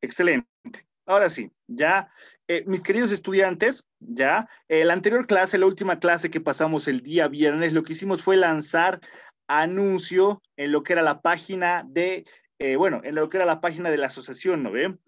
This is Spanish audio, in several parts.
Excelente. Ahora sí, ya, eh, mis queridos estudiantes, ya, la anterior clase, la última clase que pasamos el día viernes, lo que hicimos fue lanzar anuncio en lo que era la página de, eh, bueno, en lo que era la página de la asociación, ¿no ve?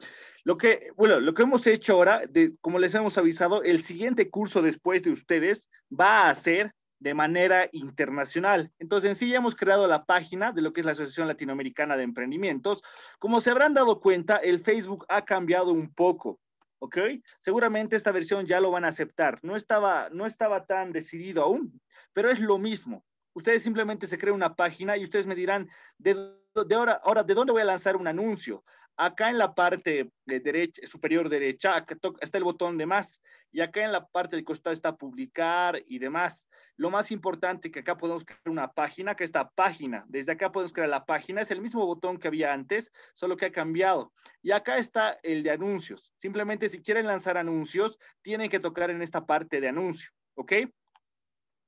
Lo que, bueno, lo que hemos hecho ahora, como les hemos avisado, el siguiente curso después de ustedes va a ser de manera internacional. Entonces, en sí ya hemos creado la página de lo que es la Asociación Latinoamericana de Emprendimientos. Como se habrán dado cuenta, el Facebook ha cambiado un poco. ¿ok? Seguramente esta versión ya lo van a aceptar. No estaba, no estaba tan decidido aún, pero es lo mismo. Ustedes simplemente se crean una página y ustedes me dirán, de, de ahora, ahora, ¿de dónde voy a lanzar un anuncio? Acá en la parte de derecha, superior derecha está el botón de más y acá en la parte del costado está publicar y demás. Lo más importante que acá podemos crear una página, que esta página, desde acá podemos crear la página, es el mismo botón que había antes, solo que ha cambiado. Y acá está el de anuncios. Simplemente si quieren lanzar anuncios, tienen que tocar en esta parte de anuncio, ¿ok?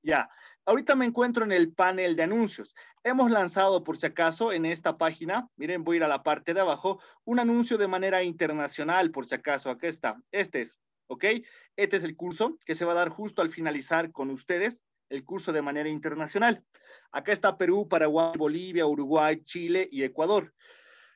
Ya, Ahorita me encuentro en el panel de anuncios. Hemos lanzado, por si acaso, en esta página, miren, voy a ir a la parte de abajo, un anuncio de manera internacional, por si acaso, Acá está. Este es, ¿ok? Este es el curso que se va a dar justo al finalizar con ustedes, el curso de manera internacional. Acá está Perú, Paraguay, Bolivia, Uruguay, Chile y Ecuador.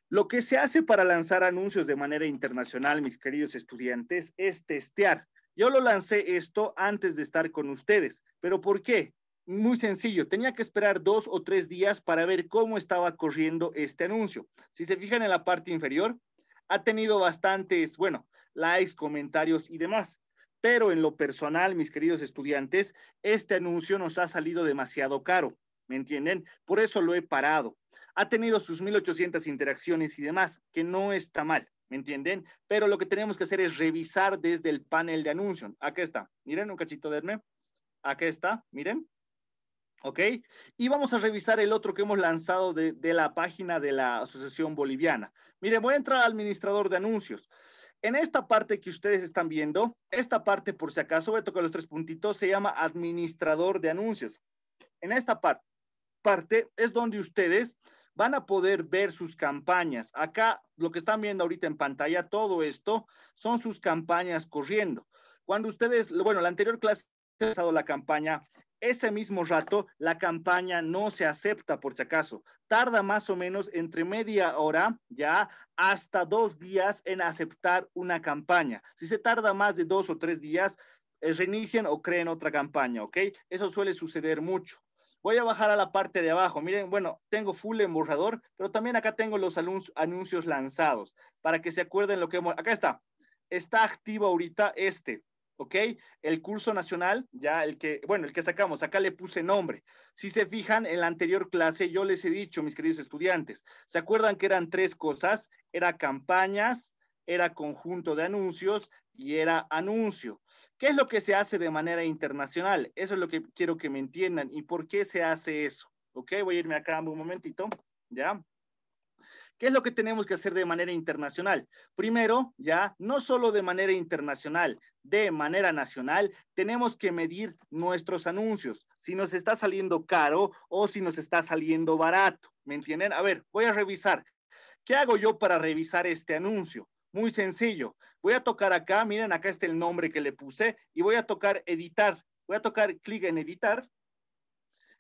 Lo que se hace para lanzar anuncios de manera internacional, mis queridos estudiantes, es testear. Yo lo lancé esto antes de estar con ustedes, pero ¿por qué? muy sencillo, tenía que esperar dos o tres días para ver cómo estaba corriendo este anuncio. Si se fijan en la parte inferior, ha tenido bastantes, bueno, likes, comentarios y demás. Pero en lo personal, mis queridos estudiantes, este anuncio nos ha salido demasiado caro, ¿me entienden? Por eso lo he parado. Ha tenido sus 1800 interacciones y demás, que no está mal, ¿me entienden? Pero lo que tenemos que hacer es revisar desde el panel de anuncios. Acá está, miren un cachito de ¿A Acá está, miren ¿Ok? Y vamos a revisar el otro que hemos lanzado de, la página de la Asociación Boliviana. Mire, voy a entrar al administrador de anuncios. En esta parte que ustedes están viendo, esta parte por si acaso, voy a tocar los tres puntitos, se llama administrador de anuncios. En esta par parte es donde ustedes van a poder ver sus campañas. Acá, lo que están viendo ahorita en pantalla, todo esto son sus campañas corriendo. Cuando ustedes, bueno, la anterior clase ha lanzado la campaña ese mismo rato, la campaña no se acepta por si acaso. Tarda más o menos entre media hora, ya, hasta dos días en aceptar una campaña. Si se tarda más de dos o tres días, eh, reinicien o creen otra campaña, ¿ok? Eso suele suceder mucho. Voy a bajar a la parte de abajo. Miren, bueno, tengo full emborrador, pero también acá tengo los anuncios lanzados para que se acuerden lo que hemos... Acá está. Está activo ahorita este. ¿ok? El curso nacional, ya el que, bueno, el que sacamos, acá le puse nombre. Si se fijan, en la anterior clase yo les he dicho, mis queridos estudiantes, ¿se acuerdan que eran tres cosas? Era campañas, era conjunto de anuncios y era anuncio. ¿Qué es lo que se hace de manera internacional? Eso es lo que quiero que me entiendan y por qué se hace eso. ¿Ok? Voy a irme acá un momentito, ¿ya? ¿Qué es lo que tenemos que hacer de manera internacional? Primero, ya no solo de manera internacional, de manera nacional, tenemos que medir nuestros anuncios, si nos está saliendo caro o si nos está saliendo barato. ¿Me entienden? A ver, voy a revisar. ¿Qué hago yo para revisar este anuncio? Muy sencillo. Voy a tocar acá, miren, acá está el nombre que le puse y voy a tocar editar. Voy a tocar clic en editar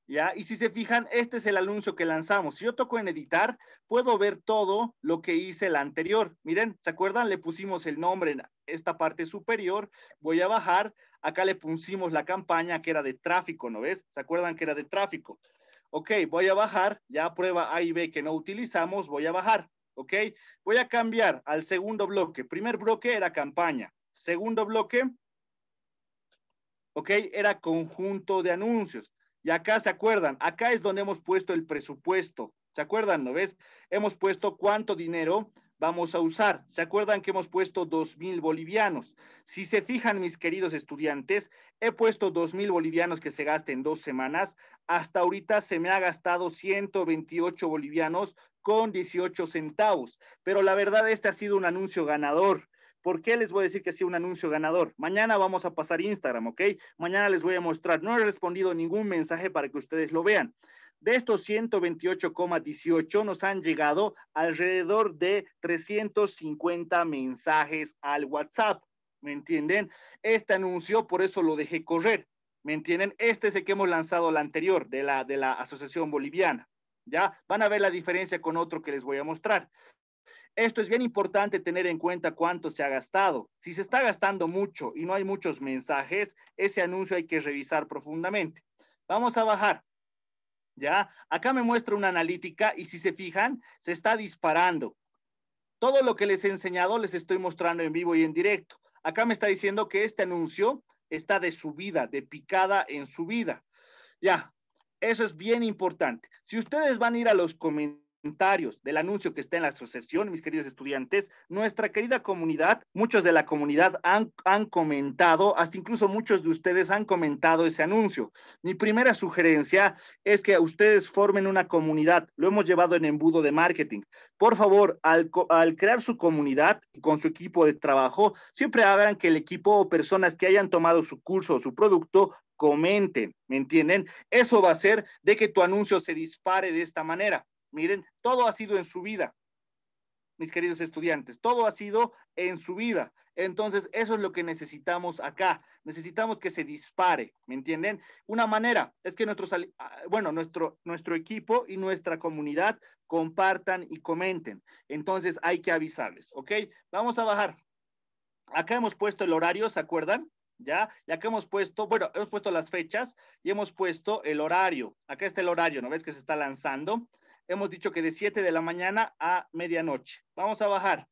y si se fijan, este es el anuncio que lanzamos. Si yo toco en editar, puedo ver todo lo que hice el anterior. Miren, ¿se acuerdan? Le pusimos el nombre en esta parte superior. Voy a bajar. Acá le pusimos la campaña que era de tráfico, ¿no ves? ¿Se acuerdan que era de tráfico? Ok, voy a bajar. Ya prueba A y B que no utilizamos. Voy a bajar. Ok, voy a cambiar al segundo bloque. Primer bloque era campaña. Segundo bloque, ok, era conjunto de anuncios. Y acá se acuerdan, acá es donde hemos puesto el presupuesto. ¿Se acuerdan? ¿No ves? Hemos puesto cuánto dinero vamos a usar. ¿Se acuerdan que hemos puesto dos mil bolivianos? Si se fijan, mis queridos estudiantes, he puesto dos mil bolivianos que se gasten en dos semanas. Hasta ahorita se me ha gastado 128 bolivianos con 18 centavos. Pero la verdad, este ha sido un anuncio ganador. ¿Por qué les voy a decir que sí un anuncio ganador? Mañana vamos a pasar Instagram, ¿ok? Mañana les voy a mostrar. No he respondido ningún mensaje para que ustedes lo vean. De estos 128,18 nos han llegado alrededor de 350 mensajes al WhatsApp. ¿Me entienden? Este anuncio, por eso lo dejé correr. ¿Me entienden? Este es el que hemos lanzado el anterior de la, de la Asociación Boliviana. ¿Ya? Van a ver la diferencia con otro que les voy a mostrar. Esto es bien importante tener en cuenta cuánto se ha gastado. Si se está gastando mucho y no hay muchos mensajes, ese anuncio hay que revisar profundamente. Vamos a bajar. ¿Ya? Acá me muestra una analítica y si se fijan, se está disparando. Todo lo que les he enseñado les estoy mostrando en vivo y en directo. Acá me está diciendo que este anuncio está de subida, de picada en subida. Ya, eso es bien importante. Si ustedes van a ir a los comentarios, del anuncio que está en la asociación, mis queridos estudiantes, nuestra querida comunidad, muchos de la comunidad han, han comentado, hasta incluso muchos de ustedes han comentado ese anuncio. Mi primera sugerencia es que ustedes formen una comunidad, lo hemos llevado en embudo de marketing. Por favor, al, al crear su comunidad con su equipo de trabajo, siempre hagan que el equipo o personas que hayan tomado su curso o su producto comenten, ¿me entienden? Eso va a hacer de que tu anuncio se dispare de esta manera. Miren, todo ha sido en su vida, mis queridos estudiantes, todo ha sido en su vida. Entonces, eso es lo que necesitamos acá. Necesitamos que se dispare, ¿me entienden? Una manera es que ah, bueno, nuestro, nuestro equipo y nuestra comunidad compartan y comenten. Entonces, hay que avisarles, ¿ok? Vamos a bajar. Acá hemos puesto el horario, ¿se acuerdan? ¿ya? Y acá hemos puesto, bueno, hemos puesto las fechas y hemos puesto el horario. Acá está el horario, ¿no ves que se está lanzando? hemos dicho que de 7 de la mañana a medianoche. Vamos a bajar.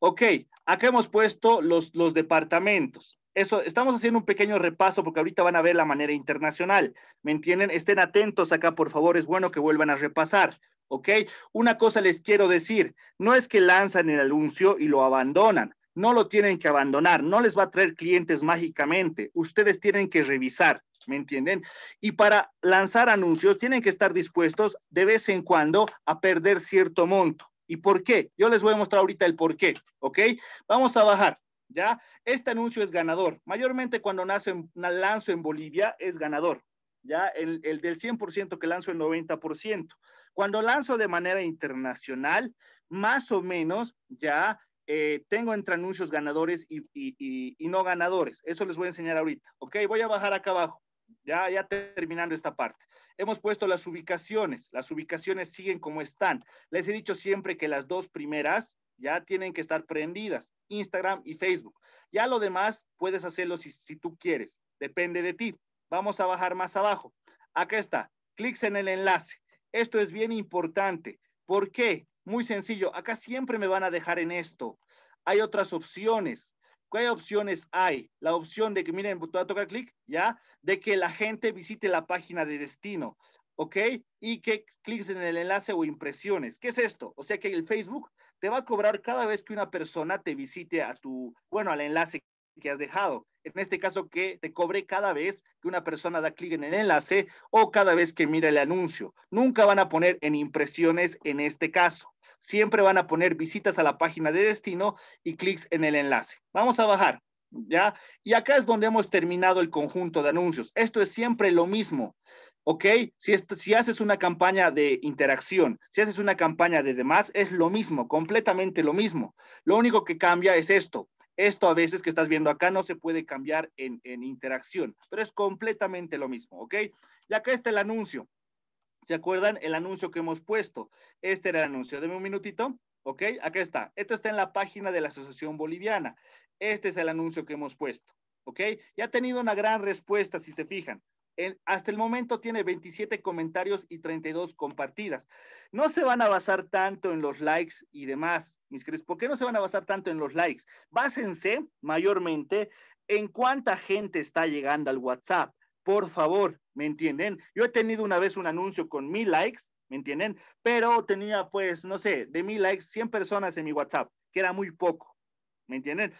Ok, acá hemos puesto los, los departamentos. Eso, estamos haciendo un pequeño repaso porque ahorita van a ver la manera internacional. ¿Me entienden? Estén atentos acá, por favor. Es bueno que vuelvan a repasar. ¿Ok? Una cosa les quiero decir. No es que lanzan el anuncio y lo abandonan. No lo tienen que abandonar. No les va a traer clientes mágicamente. Ustedes tienen que revisar. ¿me entienden? Y para lanzar anuncios tienen que estar dispuestos de vez en cuando a perder cierto monto. ¿Y por qué? Yo les voy a mostrar ahorita el por qué, ¿ok? Vamos a bajar. ¿Ya? Este anuncio es ganador. Mayormente cuando lanzo en Bolivia es ganador, ¿ya? El, del 100% que lanzo el 90%. Cuando lanzo de manera internacional, más o menos ya eh, tengo entre anuncios ganadores y, no ganadores. Eso les voy a enseñar ahorita, ¿ok? Voy a bajar acá abajo. Ya, terminando esta parte. Hemos puesto las ubicaciones. Las ubicaciones siguen como están. Les he dicho siempre que las dos primeras ya tienen que estar prendidas, Instagram y Facebook. Ya lo demás puedes hacerlo si, tú quieres. Depende de ti. Vamos a bajar más abajo. Acá está. Clics en el enlace. Esto es bien importante. ¿Por qué? Muy sencillo. Acá siempre me van a dejar en esto. Hay otras opciones. ¿Qué opciones hay? La opción de que, miren, va a tocar clic, ¿ya? De que la gente visite la página de destino, ¿ok? Y que clics en el enlace o impresiones. ¿Qué es esto? O sea que el Facebook te va a cobrar cada vez que una persona te visite a tu, bueno, al enlace que has dejado en este caso que te cobre cada vez que una persona da clic en el enlace o cada vez que mira el anuncio. Nunca van a poner en impresiones en este caso. Siempre van a poner visitas a la página de destino y clics en el enlace. Vamos a bajar. ¿Ya? Y acá es donde hemos terminado el conjunto de anuncios. Esto es siempre lo mismo. ¿ok? Si, si, haces una campaña de interacción, si haces una campaña de demás, es lo mismo, completamente lo mismo. Lo único que cambia es esto. Esto a veces que estás viendo acá no se puede cambiar en, interacción, pero es completamente lo mismo, ¿ok? Y acá está el anuncio. ¿Se acuerdan el anuncio que hemos puesto? Este era el anuncio. Deme un minutito. ¿Ok? Acá está. Esto está en la página de la Asociación Boliviana. Este es el anuncio que hemos puesto. ¿Ok? Y ha tenido una gran respuesta, si se fijan hasta el momento tiene 27 comentarios y 32 compartidas. No se van a basar tanto en los likes y demás, mis queridos. ¿Por qué no se van a basar tanto en los likes? Básense mayormente en cuánta gente está llegando al WhatsApp. Por favor, ¿me entienden? Yo he tenido una vez un anuncio con mil likes, ¿me entienden? Pero tenía, pues, no sé, de mil likes, 100 personas en mi WhatsApp, que era muy poco, ¿me entienden?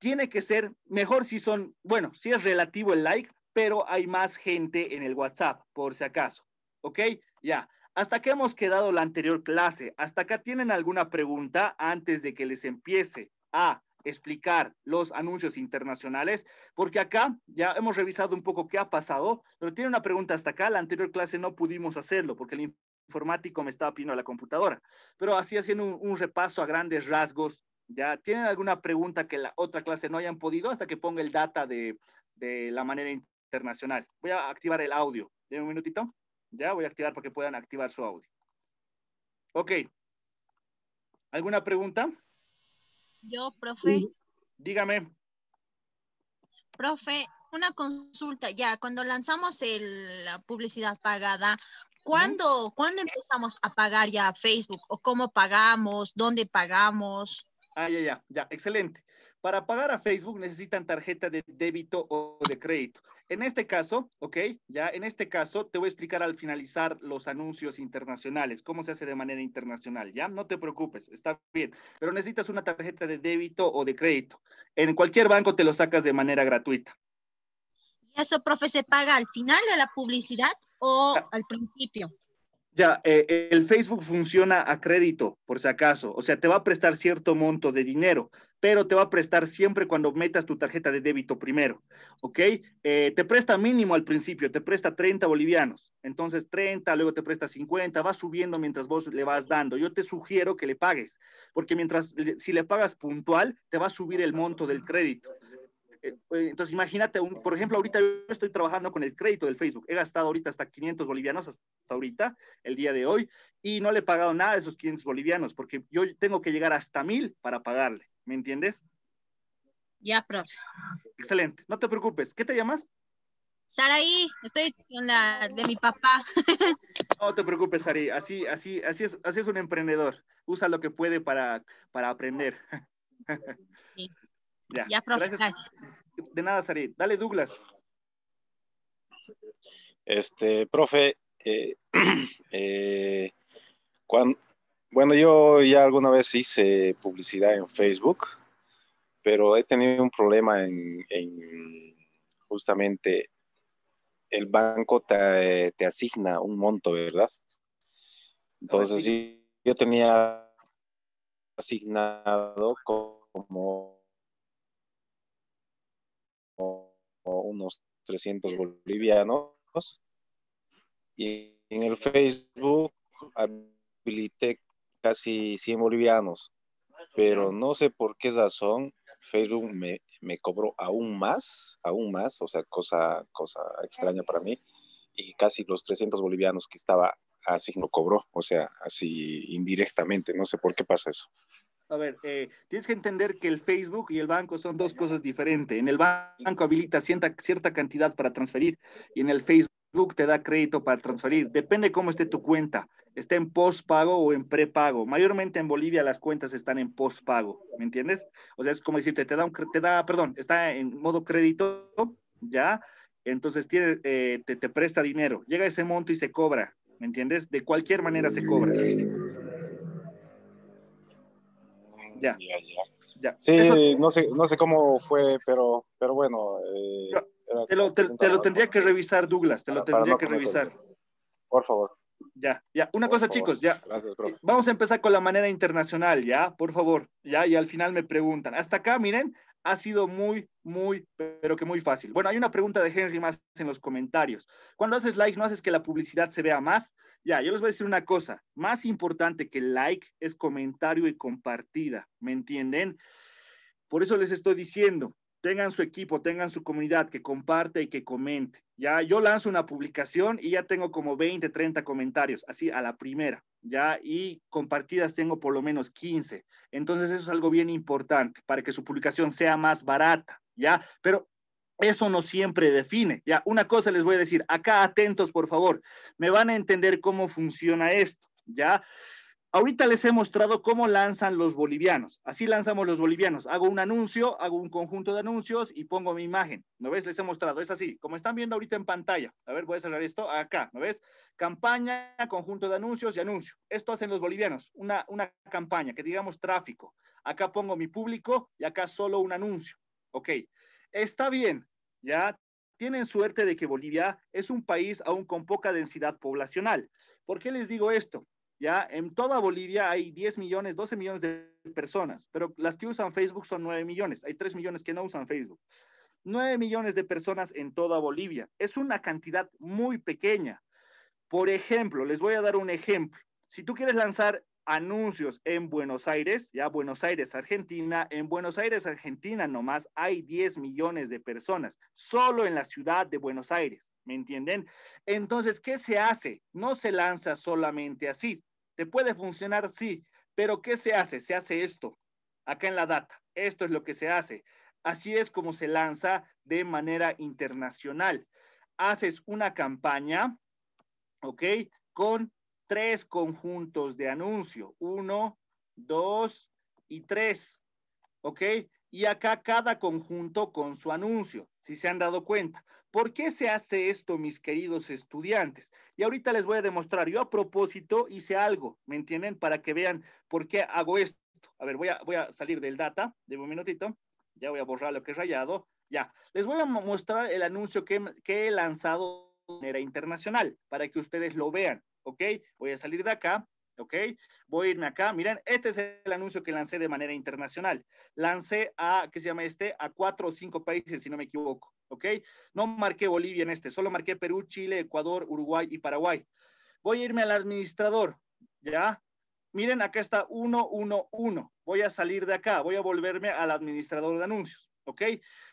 Tiene que ser mejor si son, bueno, si es relativo el like, pero hay más gente en el WhatsApp, por si acaso. ¿Ok? Ya. Hasta acá hemos quedado la anterior clase. Hasta acá tienen alguna pregunta antes de que les empiece a explicar los anuncios internacionales, porque acá ya hemos revisado un poco qué ha pasado, pero tiene una pregunta hasta acá. La anterior clase no pudimos hacerlo porque el informático me estaba pidiendo a la computadora, pero así haciendo un, repaso a grandes rasgos. ¿Ya tienen alguna pregunta que la otra clase no hayan podido hasta que ponga el data de, de la manera Voy a activar el audio. Deme un minutito. Ya voy a activar para que puedan activar su audio. Ok. ¿Alguna pregunta? Yo, profe. Dígame. Profe, una consulta. Ya, cuando lanzamos la publicidad pagada, ¿cuándo, empezamos a pagar ya Facebook? ¿O cómo pagamos? ¿Dónde pagamos? Ah, ya, ya, ya. Excelente. Para pagar a Facebook necesitan tarjeta de débito o de crédito. En este caso, ok, ya en este caso te voy a explicar al finalizar los anuncios internacionales, cómo se hace de manera internacional, ya, no te preocupes, está bien, pero necesitas una tarjeta de débito o de crédito. En cualquier banco te lo sacas de manera gratuita. ¿Y eso, profe, se paga al final de la publicidad o ah. al principio? Ya, eh, el Facebook funciona a crédito, por si acaso. O sea, te va a prestar cierto monto de dinero, pero te va a prestar siempre cuando metas tu tarjeta de débito primero, ¿ok? Eh, te presta mínimo al principio, te presta 30 bolivianos, entonces 30, luego te presta 50, va subiendo mientras vos le vas dando. Yo te sugiero que le pagues, porque mientras, si le pagas puntual, te va a subir el monto del crédito. Eh, pues, entonces, imagínate, por ejemplo, ahorita yo estoy trabajando con el crédito del Facebook. He gastado ahorita hasta 500 bolivianos hasta ahorita, el día de hoy, y no le he pagado nada de esos 500 bolivianos, porque yo tengo que llegar hasta 1000 para pagarle. ¿Me entiendes? Ya, profe. Excelente. No te preocupes. ¿Qué te llamas? Saraí, estoy en la de mi papá. No te preocupes, Sari. Así, así, así es, así es un emprendedor. Usa lo que puede para, aprender. Ya, profe. Gracias. De nada, Sari. Dale, Douglas. Este, profe, eh, eh, bueno, yo ya alguna vez hice publicidad en Facebook, pero he tenido un problema en, justamente el banco te, asigna un monto, ¿verdad? Entonces, yo tenía asignado como unos 300 bolivianos y en el Facebook habilité casi 100 bolivianos, pero no sé por qué razón Facebook me, me, cobró aún más, aún más, o sea, cosa, cosa extraña para mí, y casi los 300 bolivianos que estaba así no cobró, o sea, así indirectamente, no sé por qué pasa eso. A ver, eh, tienes que entender que el Facebook y el banco son dos cosas diferentes. En el banco habilita cierta, cierta cantidad para transferir y en el Facebook te da crédito para transferir. Depende cómo esté tu cuenta. Esté en postpago o en prepago. Mayormente en Bolivia las cuentas están en postpago, ¿me entiendes? O sea, es como decirte, te da, un, te da perdón, está en modo crédito, ¿ya? Entonces tiene, eh, te, presta dinero. Llega ese monto y se cobra, ¿me entiendes? De cualquier manera se cobra. Ya. Sí, no, sé, no sé cómo fue, pero, pero bueno. Eh, te lo, tendría que revisar, Douglas, te lo tendría que revisar. Por favor. Ya, ya. Una cosa, chicos, ya. Gracias, profesor. Vamos a empezar con la manera internacional, ya, por favor. Ya, y al final me preguntan. Hasta acá, miren, ha sido muy, muy, pero que muy fácil. Bueno, hay una pregunta de Henry más en los comentarios. Cuando haces like, ¿no haces que la publicidad se vea más? Ya, yo les voy a decir una cosa. Más importante que like es comentario y compartida. ¿Me entienden? Por eso les estoy diciendo, tengan su equipo, tengan su comunidad que comparte y que comente. Ya yo lanzo una publicación y ya tengo como 20, 30 comentarios, así a la primera, ya y compartidas tengo por lo menos 15. Entonces eso es algo bien importante para que su publicación sea más barata, ya, pero eso no siempre define. Ya, una cosa les voy a decir, acá atentos, por favor, me van a entender cómo funciona esto, ya. Ahorita les he mostrado cómo lanzan los bolivianos. Así lanzamos los bolivianos. Hago un anuncio, hago un conjunto de anuncios y pongo mi imagen. ¿No ves? Les he mostrado. Es así. Como están viendo ahorita en pantalla. A ver, voy a cerrar esto. Acá, ¿no ves? Campaña, conjunto de anuncios y anuncio. Esto hacen los bolivianos. Una, una campaña que digamos tráfico. Acá pongo mi público y acá solo un anuncio. Ok. Está bien. Ya tienen suerte de que Bolivia es un país aún con poca densidad poblacional. ¿Por qué les digo esto? En toda Bolivia hay 10 millones, 12 millones de personas, pero las que usan Facebook son 9 millones, hay 3 millones que no usan Facebook. 9 millones de personas en toda Bolivia. Es una cantidad muy pequeña. Por ejemplo, les voy a dar un ejemplo. Si tú quieres lanzar anuncios en Buenos Aires, ya Buenos Aires, Argentina, en Buenos Aires, Argentina nomás hay 10 millones de personas, solo en la ciudad de Buenos Aires, ¿me entienden? Entonces, ¿qué se hace? No se lanza solamente así. Te puede funcionar, sí, pero ¿qué se hace? Se hace esto, acá en la data. Esto es lo que se hace. Así es como se lanza de manera internacional. Haces una campaña, ¿ok? Con tres conjuntos de anuncio. Uno, dos y tres, ¿ok? y acá cada conjunto con su anuncio, si se han dado cuenta. ¿Por qué se hace esto, mis queridos estudiantes? Y ahorita les voy a demostrar. Yo a propósito hice algo, ¿me entienden? Para que vean por qué hago esto. A ver, voy a, voy a salir del data, de un minutito. Ya voy a borrar lo que he rayado. Ya, les voy a mostrar el anuncio que, que he lanzado de manera internacional para que ustedes lo vean, ¿ok? Voy a salir de acá ¿ok? Voy a irme acá, miren, este es el anuncio que lancé de manera internacional. Lancé a, ¿qué se llama este? A cuatro o cinco países, si no me equivoco, ¿ok? No marqué Bolivia en este, solo marqué Perú, Chile, Ecuador, Uruguay y Paraguay. Voy a irme al administrador, ¿ya? Miren, acá está 111. Voy a salir de acá, voy a volverme al administrador de anuncios. ¿ok?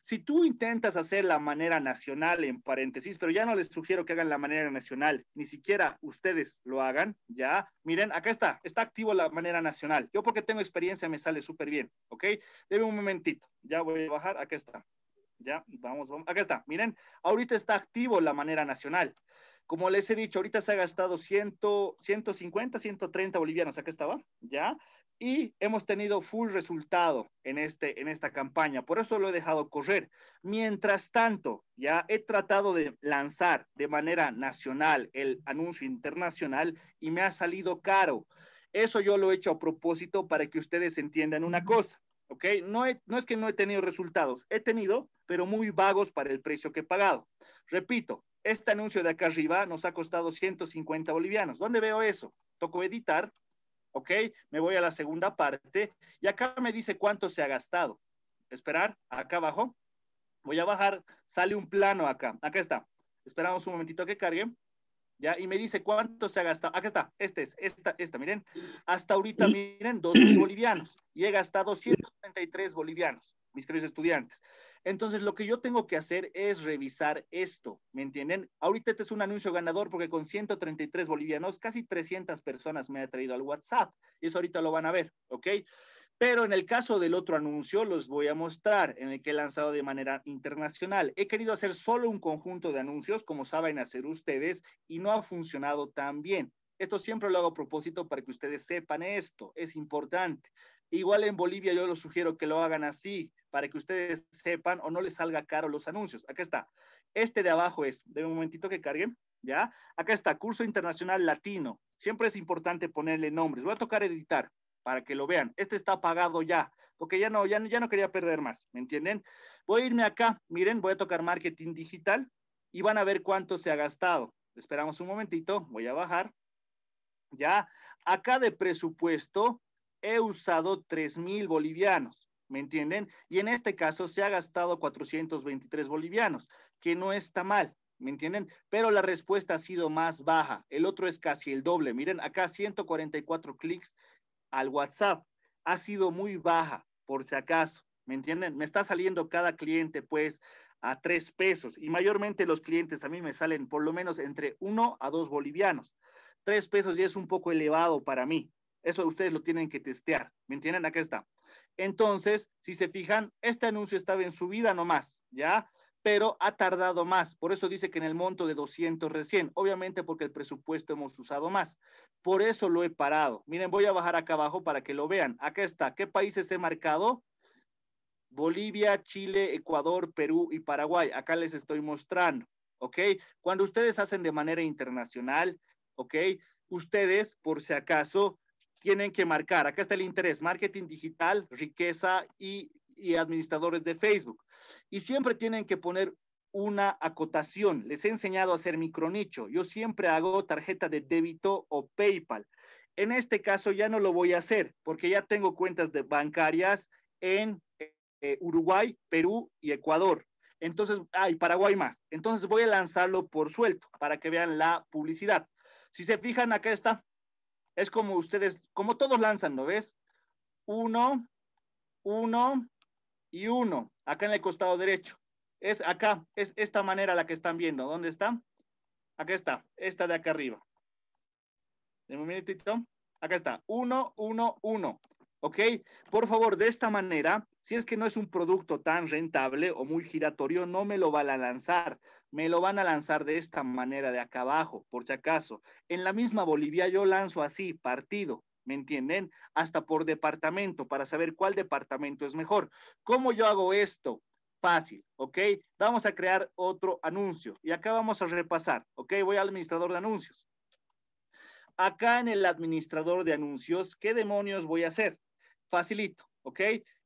Si tú intentas hacer la manera nacional, en paréntesis, pero ya no les sugiero que hagan la manera nacional, ni siquiera ustedes lo hagan, ¿ya? Miren, acá está, está activo la manera nacional. Yo porque tengo experiencia me sale súper bien, ¿ok? Deme un momentito, ya voy a bajar, acá está. Ya, vamos, vamos, acá está, miren, ahorita está activo la manera nacional. Como les he dicho, ahorita se ha gastado 100, 150, 130 bolivianos, acá estaba, ¿ya? y hemos tenido full resultado en, este, en esta campaña. Por eso lo he dejado correr. Mientras tanto, ya he tratado de lanzar de manera nacional el anuncio internacional y me ha salido caro. Eso yo lo he hecho a propósito para que ustedes entiendan una cosa. ¿ok? No, no es que no he tenido resultados, he tenido, pero muy vagos para el precio que he pagado. Repito, este anuncio de acá arriba nos ha costado 150 bolivianos. ¿Dónde veo eso? Toco editar, ¿ok? Me voy a la segunda parte y acá me dice cuánto se ha gastado. Esperar, acá abajo. Voy a bajar, sale un plano acá. Acá está. Esperamos un momentito a que cargue. ¿ya? Y me dice cuánto se ha gastado. Acá está, este es, esta, esta, miren. Hasta ahorita, miren, 2.000 bolivianos. Y he gastado 133 bolivianos, mis tres estudiantes. Entonces, lo que yo tengo que hacer es revisar esto, ¿me entienden? Ahorita este es un anuncio ganador porque con 133 bolivianos, casi 300 personas me ha traído al WhatsApp. Eso ahorita lo van a ver, ¿ok? Pero en el caso del otro anuncio, los voy a mostrar, en el que he lanzado de manera internacional. He querido hacer solo un conjunto de anuncios, como saben hacer ustedes, y no ha funcionado tan bien. Esto siempre lo hago a propósito para que ustedes sepan esto, es importante. Igual en Bolivia yo les sugiero que lo hagan así para que ustedes sepan o no les salga caro los anuncios. Acá está. Este de abajo es, de un momentito que carguen, ¿ya? Acá está, curso internacional latino. Siempre es importante ponerle nombres. Voy a tocar editar para que lo vean. Este está pagado ya, porque ya no, ya ya no quería perder más, ¿me entienden? Voy a irme acá, miren, voy a tocar marketing digital y van a ver cuánto se ha gastado. Esperamos un momentito, voy a bajar. Ya, acá de presupuesto, he usado 3,000 mil bolivianos, ¿me entienden? Y en este caso se ha gastado 423 bolivianos, que no está mal, ¿me entienden? Pero la respuesta ha sido más baja. El otro es casi el doble. Miren, acá 144 clics al WhatsApp. Ha sido muy baja, por si acaso, ¿me entienden? Me está saliendo cada cliente, pues, a tres pesos. Y mayormente los clientes a mí me salen por lo menos entre uno a dos bolivianos. Tres pesos ya es un poco elevado para mí, eso ustedes lo tienen que testear. ¿Me entienden? Acá está. Entonces, si se fijan, este anuncio estaba en subida nomás, ¿ya? Pero ha tardado más. Por eso dice que en el monto de 200 recién. Obviamente porque el presupuesto hemos usado más. Por eso lo he parado. Miren, voy a bajar acá abajo para que lo vean. Acá está. ¿Qué países he marcado? Bolivia, Chile, Ecuador, Perú y Paraguay. Acá les estoy mostrando. ¿Ok? Cuando ustedes hacen de manera internacional, ¿ok? Ustedes, por si acaso, tienen que marcar. Acá está el interés, marketing digital, riqueza y, administradores de Facebook. Y siempre tienen que poner una acotación. Les he enseñado a hacer micronicho. Yo siempre hago tarjeta de débito o PayPal. En este caso ya no lo voy a hacer porque ya tengo cuentas de bancarias en eh, Uruguay, Perú y Ecuador. Entonces, hay Paraguay más. Entonces voy a lanzarlo por suelto para que vean la publicidad. Si se fijan, acá está es como ustedes, como todos lanzan, ¿no ves? Uno, uno y uno, acá en el costado derecho. Es acá, es esta manera la que están viendo. ¿Dónde está? Acá está, esta de acá arriba. un minutito. Acá está, uno, uno, uno. ¿Ok? Por favor, de esta manera, si es que no es un producto tan rentable o muy giratorio, no me lo van a lanzar me lo van a lanzar de esta manera, de acá abajo, por si acaso. En la misma Bolivia yo lanzo así, partido, ¿me entienden? Hasta por departamento, para saber cuál departamento es mejor. ¿Cómo yo hago esto? Fácil, ¿ok? Vamos a crear otro anuncio y acá vamos a repasar, ¿ok? Voy al administrador de anuncios. Acá en el administrador de anuncios, ¿qué demonios voy a hacer? Facilito, ¿ok?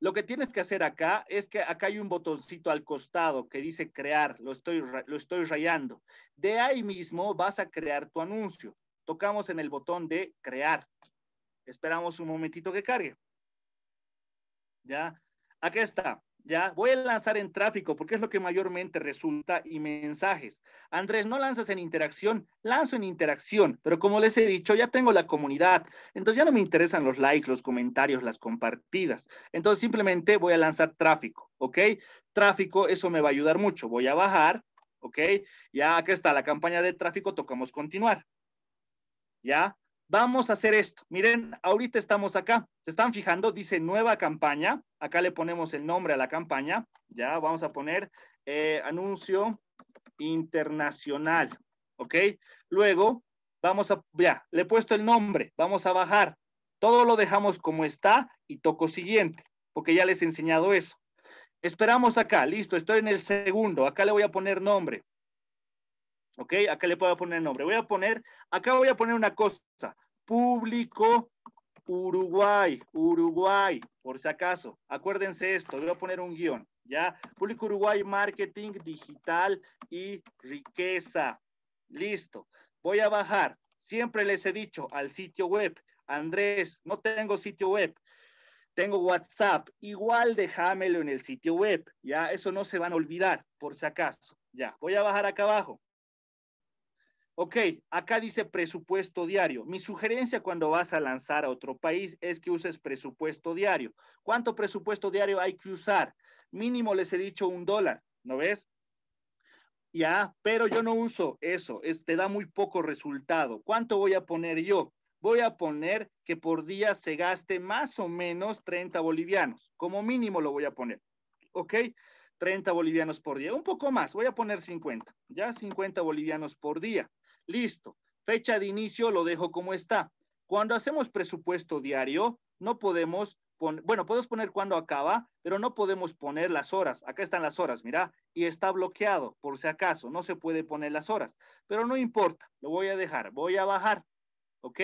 Lo que tienes que hacer acá es que acá hay un botoncito al costado que dice crear, lo estoy, lo estoy rayando. De ahí mismo vas a crear tu anuncio. Tocamos en el botón de crear. Esperamos un momentito que cargue. ¿Ya? Aquí está. Ya, voy a lanzar en tráfico porque es lo que mayormente resulta y mensajes. Andrés, no lanzas en interacción, lanzo en interacción, pero como les he dicho, ya tengo la comunidad, entonces ya no me interesan los likes, los comentarios, las compartidas. Entonces simplemente voy a lanzar tráfico, ¿ok? Tráfico, eso me va a ayudar mucho. Voy a bajar, ¿ok? Ya acá está la campaña de tráfico, tocamos continuar. ¿Ya? vamos a hacer esto. Miren, ahorita estamos acá. ¿Se están fijando? Dice nueva campaña. Acá le ponemos el nombre a la campaña. Ya vamos a poner eh, anuncio internacional. ¿Ok? Luego, vamos a, ya, le he puesto el nombre. Vamos a bajar. Todo lo dejamos como está y toco siguiente, porque ya les he enseñado eso. Esperamos acá, listo, estoy en el segundo. Acá le voy a poner nombre. ¿Ok? Acá le puedo poner el nombre. Voy a poner, acá voy a poner una cosa. Público Uruguay, Uruguay, por si acaso. Acuérdense esto, voy a poner un guión. ¿Ya? Público Uruguay, marketing digital y riqueza. Listo. Voy a bajar. Siempre les he dicho al sitio web. Andrés, no tengo sitio web tengo WhatsApp, igual déjamelo en el sitio web, ya, eso no se van a olvidar, por si acaso, ya, voy a bajar acá abajo, Ok, acá dice presupuesto diario. Mi sugerencia cuando vas a lanzar a otro país es que uses presupuesto diario. ¿Cuánto presupuesto diario hay que usar? Mínimo les he dicho un dólar, ¿no ves? Ya, pero yo no uso eso, es, te da muy poco resultado. ¿Cuánto voy a poner yo? Voy a poner que por día se gaste más o menos 30 bolivianos, como mínimo lo voy a poner, ¿ok? 30 bolivianos por día, un poco más, voy a poner 50, ya 50 bolivianos por día. Listo. Fecha de inicio lo dejo como está. Cuando hacemos presupuesto diario, no podemos poner, bueno, podemos poner cuando acaba, pero no podemos poner las horas. Acá están las horas, mira, y está bloqueado, por si acaso, no se puede poner las horas, pero no importa, lo voy a dejar, voy a bajar, ¿ok?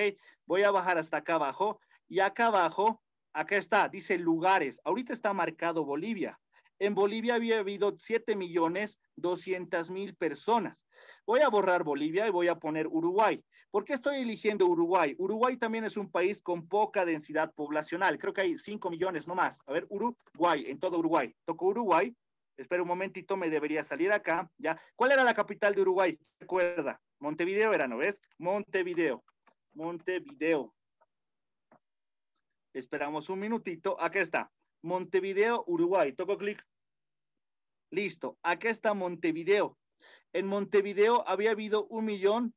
Voy a bajar hasta acá abajo y acá abajo, acá está, dice lugares. Ahorita está marcado Bolivia, en Bolivia había habido 7.200.000 millones personas. Voy a borrar Bolivia y voy a poner Uruguay. ¿Por qué estoy eligiendo Uruguay? Uruguay también es un país con poca densidad poblacional. Creo que hay 5 millones no más. A ver, Uruguay, en todo Uruguay. Toco Uruguay. Espera un momentito, me debería salir acá. ¿ya? ¿Cuál era la capital de Uruguay? Recuerda, Montevideo era, ¿no ves? Montevideo. Montevideo. Esperamos un minutito. Acá está. Montevideo, Uruguay. Toco clic. Listo, acá está Montevideo. En Montevideo había habido un millón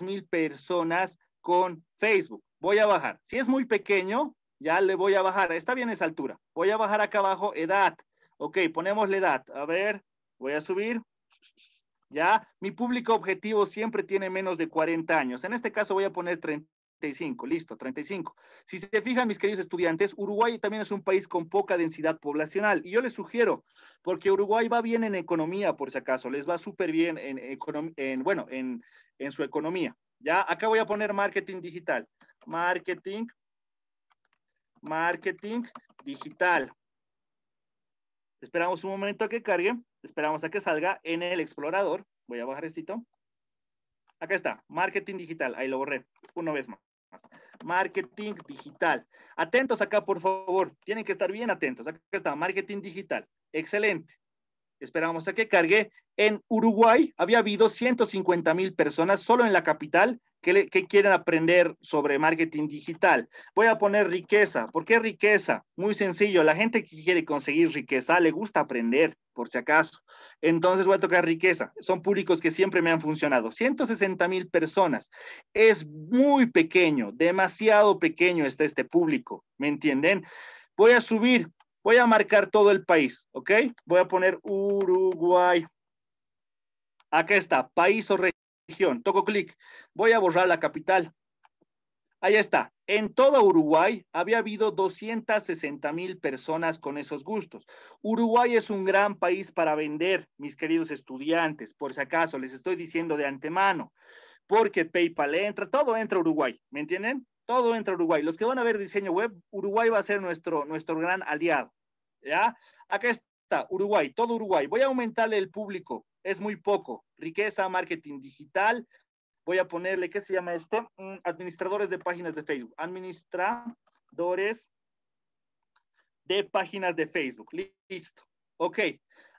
mil personas con Facebook. Voy a bajar. Si es muy pequeño, ya le voy a bajar. Está bien esa altura. Voy a bajar acá abajo edad. Ok, ponemos la edad. A ver, voy a subir. Ya, mi público objetivo siempre tiene menos de 40 años. En este caso voy a poner 30 listo, 35. Si se fijan, mis queridos estudiantes, Uruguay también es un país con poca densidad poblacional. Y yo les sugiero, porque Uruguay va bien en economía, por si acaso, les va súper bien en, en bueno, en, en, su economía. Ya, acá voy a poner marketing digital. Marketing, marketing digital. Esperamos un momento a que cargue, esperamos a que salga en el explorador. Voy a bajar esto. Acá está, marketing digital. Ahí lo borré. Una vez más. Marketing digital. Atentos acá, por favor. Tienen que estar bien atentos. Acá está, marketing digital. Excelente. Esperamos a que cargue. En Uruguay había habido 150 mil personas solo en la capital ¿Qué, quieren aprender sobre marketing digital? Voy a poner riqueza. ¿Por qué riqueza? Muy sencillo. La gente que quiere conseguir riqueza le gusta aprender, por si acaso. Entonces voy a tocar riqueza. Son públicos que siempre me han funcionado. 160 mil personas. Es muy pequeño, demasiado pequeño está este público. ¿Me entienden? Voy a subir, voy a marcar todo el país, ¿ok? Voy a poner Uruguay. Acá está, país o región región. Toco clic. Voy a borrar la capital. Ahí está. En todo Uruguay había habido 260 mil personas con esos gustos. Uruguay es un gran país para vender, mis queridos estudiantes, por si acaso, les estoy diciendo de antemano, porque PayPal entra, todo entra Uruguay, ¿me entienden? Todo entra Uruguay. Los que van a ver diseño web, Uruguay va a ser nuestro, nuestro gran aliado. ¿Ya? Acá está, Uruguay, todo Uruguay. Voy a aumentarle el público es muy poco. Riqueza, marketing digital. Voy a ponerle, ¿qué se llama este? Mm, administradores de páginas de Facebook. Administradores de páginas de Facebook. Listo. Ok.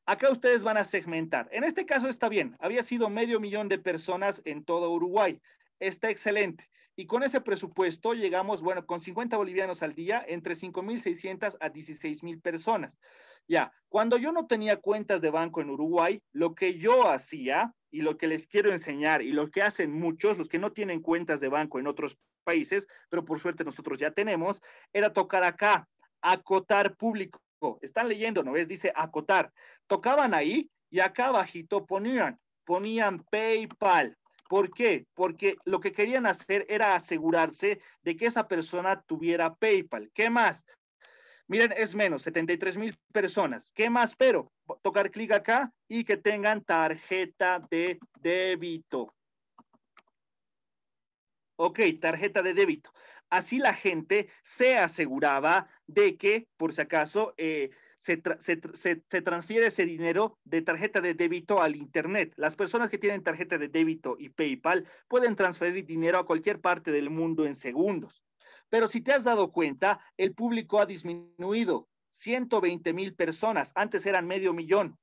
Acá ustedes van a segmentar. En este caso está bien. Había sido medio millón de personas en todo Uruguay. Está excelente. Y con ese presupuesto llegamos, bueno, con 50 bolivianos al día, entre 5.600 a 16.000 personas. Ya, cuando yo no tenía cuentas de banco en Uruguay, lo que yo hacía y lo que les quiero enseñar y lo que hacen muchos, los que no tienen cuentas de banco en otros países, pero por suerte nosotros ya tenemos, era tocar acá, acotar público. Están leyendo, ¿no ves? Dice acotar. Tocaban ahí y acá bajito ponían, ponían PayPal, ¿Por qué? Porque lo que querían hacer era asegurarse de que esa persona tuviera PayPal. ¿Qué más? Miren, es menos, 73 mil personas. ¿Qué más? Pero tocar clic acá y que tengan tarjeta de débito. Ok, tarjeta de débito. Así la gente se aseguraba de que, por si acaso, eh, se, se, transfiere ese dinero de tarjeta de débito al Internet. Las personas que tienen tarjeta de débito y PayPal pueden transferir dinero a cualquier parte del mundo en segundos. Pero si te has dado cuenta, el público ha disminuido 120 mil personas, antes eran medio millón.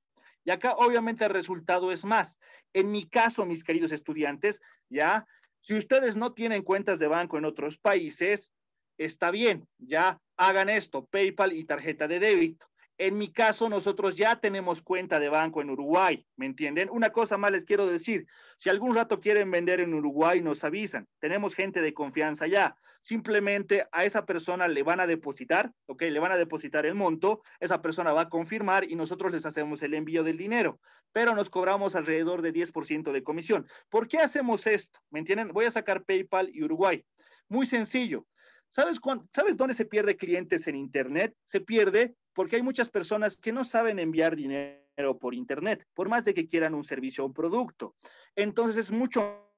Y acá obviamente el resultado es más. En mi caso, mis queridos estudiantes, ya, si ustedes no tienen cuentas de banco en otros países, está bien, ya hagan esto, PayPal y tarjeta de débito. En mi caso, nosotros ya tenemos cuenta de banco en Uruguay, ¿me entienden? Una cosa más les quiero decir, si algún rato quieren vender en Uruguay, nos avisan, tenemos gente de confianza ya, simplemente a esa persona le van a depositar, ¿ok? Le van a depositar el monto, esa persona va a confirmar y nosotros les hacemos el envío del dinero, pero nos cobramos alrededor de 10% de comisión. ¿Por qué hacemos esto? ¿Me entienden? Voy a sacar PayPal y Uruguay. Muy sencillo. ¿Sabes, ¿Sabes dónde se pierde clientes en Internet? Se pierde porque hay muchas personas que no saben enviar dinero por Internet, por más de que quieran un servicio o un producto. Entonces es mucho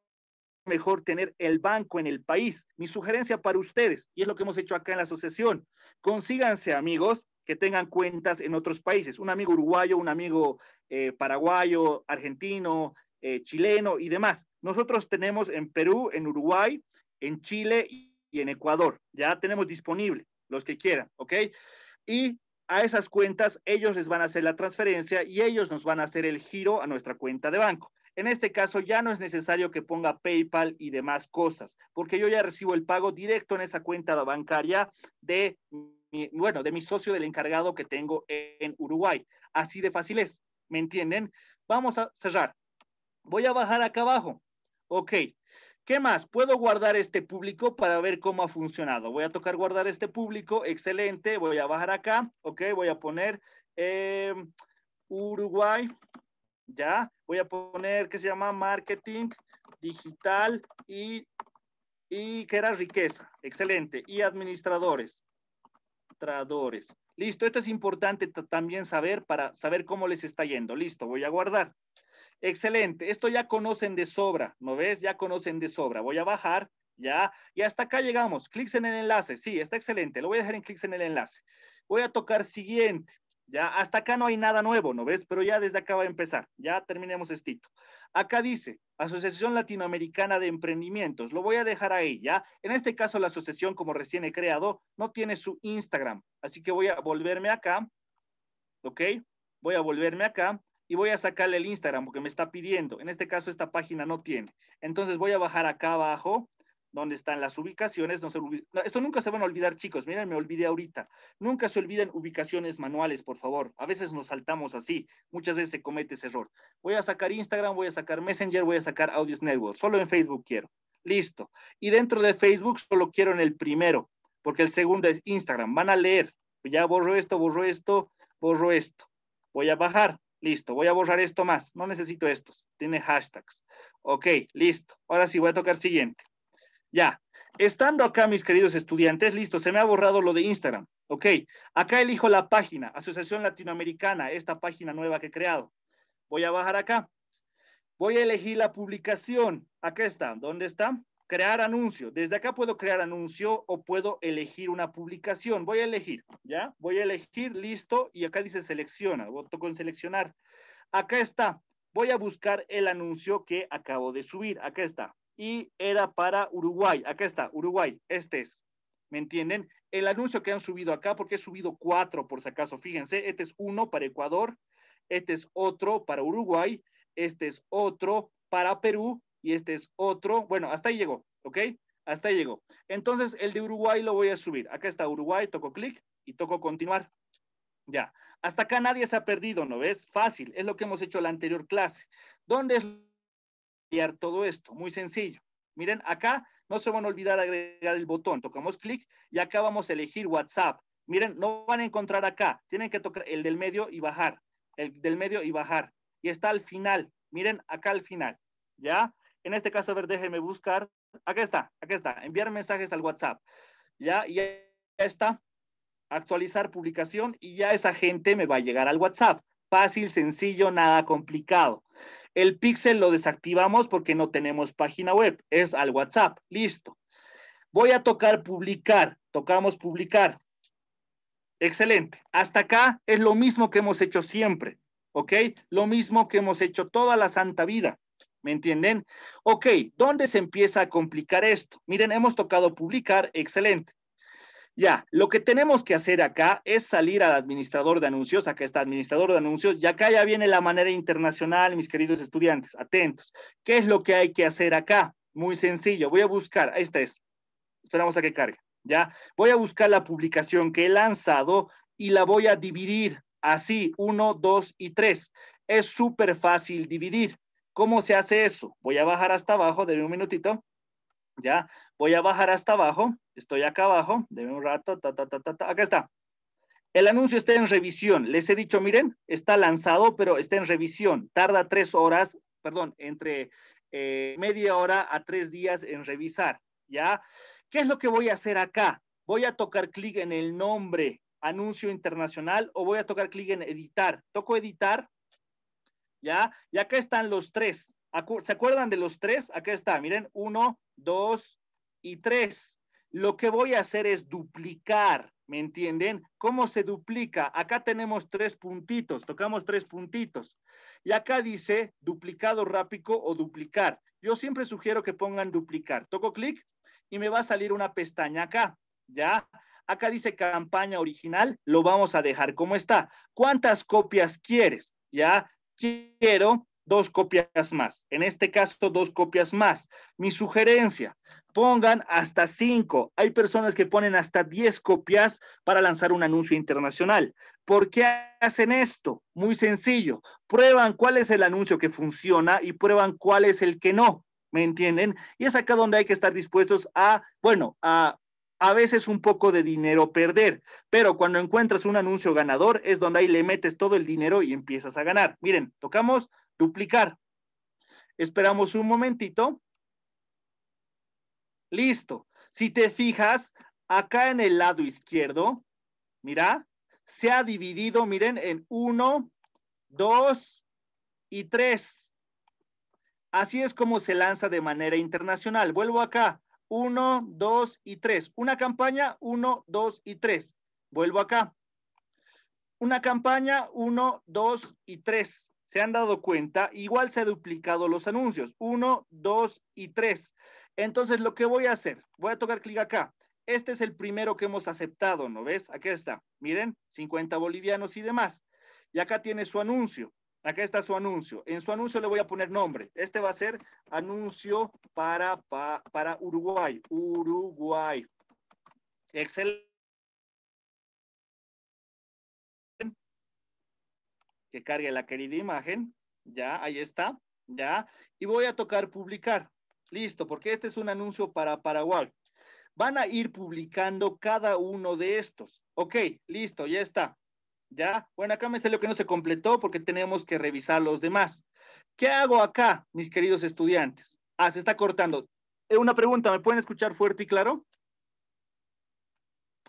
mejor tener el banco en el país. Mi sugerencia para ustedes, y es lo que hemos hecho acá en la asociación, consíganse amigos que tengan cuentas en otros países, un amigo uruguayo, un amigo eh, paraguayo, argentino, eh, chileno y demás. Nosotros tenemos en Perú, en Uruguay, en Chile y en Ecuador. Ya tenemos disponible los que quieran, ¿ok? Y a esas cuentas ellos les van a hacer la transferencia y ellos nos van a hacer el giro a nuestra cuenta de banco. En este caso ya no es necesario que ponga PayPal y demás cosas, porque yo ya recibo el pago directo en esa cuenta bancaria de mi, bueno, de mi socio del encargado que tengo en Uruguay. Así de fácil es, ¿me entienden? Vamos a cerrar. Voy a bajar acá abajo. Ok, ¿Qué más? Puedo guardar este público para ver cómo ha funcionado. Voy a tocar guardar este público. Excelente. Voy a bajar acá. Ok, voy a poner eh, Uruguay. Ya. Voy a poner, ¿qué se llama? Marketing digital y, y que era riqueza. Excelente. Y administradores. Tradores. Listo. Esto es importante también saber para saber cómo les está yendo. Listo. Voy a guardar. Excelente, esto ya conocen de sobra, ¿no ves? Ya conocen de sobra. Voy a bajar, ya, y hasta acá llegamos. Clics en el enlace, sí, está excelente. Lo voy a dejar en clics en el enlace. Voy a tocar siguiente, ya, hasta acá no hay nada nuevo, ¿no ves? Pero ya desde acá va a empezar, ya terminemos esto, Acá dice, Asociación Latinoamericana de Emprendimientos, lo voy a dejar ahí, ¿ya? En este caso, la asociación, como recién he creado, no tiene su Instagram, así que voy a volverme acá, ¿ok? Voy a volverme acá y voy a sacarle el Instagram porque me está pidiendo. En este caso, esta página no tiene. Entonces voy a bajar acá abajo donde están las ubicaciones. esto nunca se van a olvidar, chicos. Miren, me olvidé ahorita. Nunca se olviden ubicaciones manuales, por favor. A veces nos saltamos así. Muchas veces se comete ese error. Voy a sacar Instagram, voy a sacar Messenger, voy a sacar Audios Network. Solo en Facebook quiero. Listo. Y dentro de Facebook solo quiero en el primero, porque el segundo es Instagram. Van a leer. Ya borro esto, borro esto, borro esto. Voy a bajar. Listo, voy a borrar esto más. No necesito estos. Tiene hashtags. Ok, listo. Ahora sí, voy a tocar siguiente. Ya. Estando acá, mis queridos estudiantes, listo, se me ha borrado lo de Instagram. Ok, acá elijo la página, Asociación Latinoamericana, esta página nueva que he creado. Voy a bajar acá. Voy a elegir la publicación. Acá está. ¿Dónde está? crear anuncio. Desde acá puedo crear anuncio o puedo elegir una publicación. Voy a elegir, ¿ya? Voy a elegir, listo, y acá dice selecciona, voto con seleccionar. Acá está, voy a buscar el anuncio que acabo de subir, acá está. Y era para Uruguay, acá está, Uruguay, este es, ¿me entienden? El anuncio que han subido acá, porque he subido cuatro, por si acaso, fíjense, este es uno para Ecuador, este es otro para Uruguay, este es otro para Perú y este es otro. Bueno, hasta ahí llegó, ¿ok? Hasta ahí llegó. Entonces, el de Uruguay lo voy a subir. Acá está Uruguay, toco clic y toco continuar. Ya. Hasta acá nadie se ha perdido, ¿no ves? Fácil, es lo que hemos hecho en la anterior clase. ¿Dónde es todo esto? Muy sencillo. Miren, acá no se van a olvidar agregar el botón. Tocamos clic y acá vamos a elegir WhatsApp. Miren, no van a encontrar acá. Tienen que tocar el del medio y bajar. El del medio y bajar. Y está al final. Miren, acá al final. ¿Ya? en este caso, a ver, déjeme buscar. Aquí está, aquí está, enviar mensajes al WhatsApp. Ya, ya está, actualizar publicación y ya esa gente me va a llegar al WhatsApp. Fácil, sencillo, nada complicado. El pixel lo desactivamos porque no tenemos página web, es al WhatsApp, listo. Voy a tocar publicar, tocamos publicar. Excelente. Hasta acá es lo mismo que hemos hecho siempre, ¿ok? Lo mismo que hemos hecho toda la santa vida. ¿Me entienden? Ok, ¿dónde se empieza a complicar esto? Miren, hemos tocado publicar, excelente. Ya, lo que tenemos que hacer acá es salir al administrador de anuncios, acá está administrador de anuncios, y acá ya viene la manera internacional, mis queridos estudiantes, atentos. ¿Qué es lo que hay que hacer acá? Muy sencillo, voy a buscar, esta es, esperamos a que cargue, ya. Voy a buscar la publicación que he lanzado y la voy a dividir así, uno, dos y tres. Es súper fácil dividir. ¿Cómo se hace eso? Voy a bajar hasta abajo, denme un minutito. Ya, voy a bajar hasta abajo. Estoy acá abajo, denme un rato, ta, ta, ta, ta, Acá está. El anuncio está en revisión. Les he dicho, miren, está lanzado, pero está en revisión. Tarda tres horas, perdón, entre eh, media hora a tres días en revisar. ¿Ya? ¿Qué es lo que voy a hacer acá? Voy a tocar clic en el nombre, anuncio internacional, o voy a tocar clic en editar. Toco editar, ¿ya? Y acá están los tres. ¿Se acuerdan de los tres? Acá está, miren, uno, dos y tres. Lo que voy a hacer es duplicar, ¿me entienden? ¿Cómo se duplica? Acá tenemos tres puntitos, tocamos tres puntitos. Y acá dice duplicado rápido o duplicar. Yo siempre sugiero que pongan duplicar. Toco clic y me va a salir una pestaña acá, ¿ya? Acá dice campaña original, lo vamos a dejar como está. ¿Cuántas copias quieres? ¿Ya? quiero dos copias más. En este caso, dos copias más. Mi sugerencia, pongan hasta cinco. Hay personas que ponen hasta diez copias para lanzar un anuncio internacional. ¿Por qué hacen esto? Muy sencillo. Prueban cuál es el anuncio que funciona y prueban cuál es el que no. ¿Me entienden? Y es acá donde hay que estar dispuestos a, bueno, a a veces un poco de dinero perder, pero cuando encuentras un anuncio ganador es donde ahí le metes todo el dinero y empiezas a ganar. Miren, tocamos duplicar. Esperamos un momentito. Listo. Si te fijas, acá en el lado izquierdo, mira, se ha dividido, miren, en uno, dos y tres. Así es como se lanza de manera internacional. Vuelvo acá. 1, 2 y 3. Una campaña, 1, 2 y 3. Vuelvo acá. Una campaña, 1, 2 y 3. Se han dado cuenta, igual se ha duplicado los anuncios. 1, 2 y 3. Entonces, lo que voy a hacer, voy a tocar clic acá. Este es el primero que hemos aceptado, ¿no ves? Aquí está. Miren, 50 bolivianos y demás. Y acá tiene su anuncio. Acá está su anuncio. En su anuncio le voy a poner nombre. Este va a ser anuncio para, Uruguay. Uruguay. Excelente. Que cargue la querida imagen. Ya, ahí está. Ya. Y voy a tocar publicar. Listo, porque este es un anuncio para Paraguay. Van a ir publicando cada uno de estos. Ok, listo, ya está. ¿ya? Bueno, acá me salió que no se completó porque tenemos que revisar los demás. ¿Qué hago acá, mis queridos estudiantes? Ah, se está cortando. Eh, una pregunta, ¿me pueden escuchar fuerte y claro?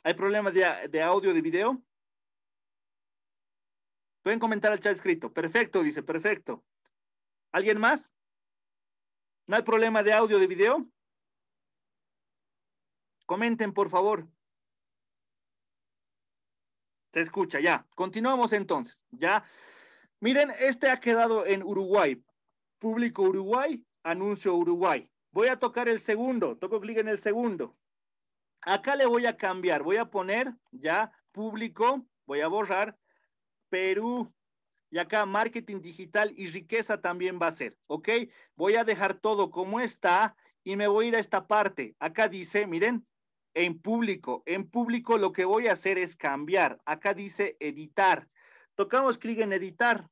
¿Hay problemas de, de audio, de video? Pueden comentar al chat escrito. Perfecto, dice, perfecto. ¿Alguien más? ¿No hay problema de audio, de video? Comenten, por favor. Se escucha, ya. Continuamos entonces, ya. Miren, este ha quedado en Uruguay. Público Uruguay, anuncio Uruguay. Voy a tocar el segundo, toco clic en el segundo. Acá le voy a cambiar, voy a poner ya público, voy a borrar Perú. Y acá marketing digital y riqueza también va a ser, ¿ok? Voy a dejar todo como está y me voy a ir a esta parte. Acá dice, miren, en público, en público lo que voy a hacer es cambiar. Acá dice editar. Tocamos clic en editar.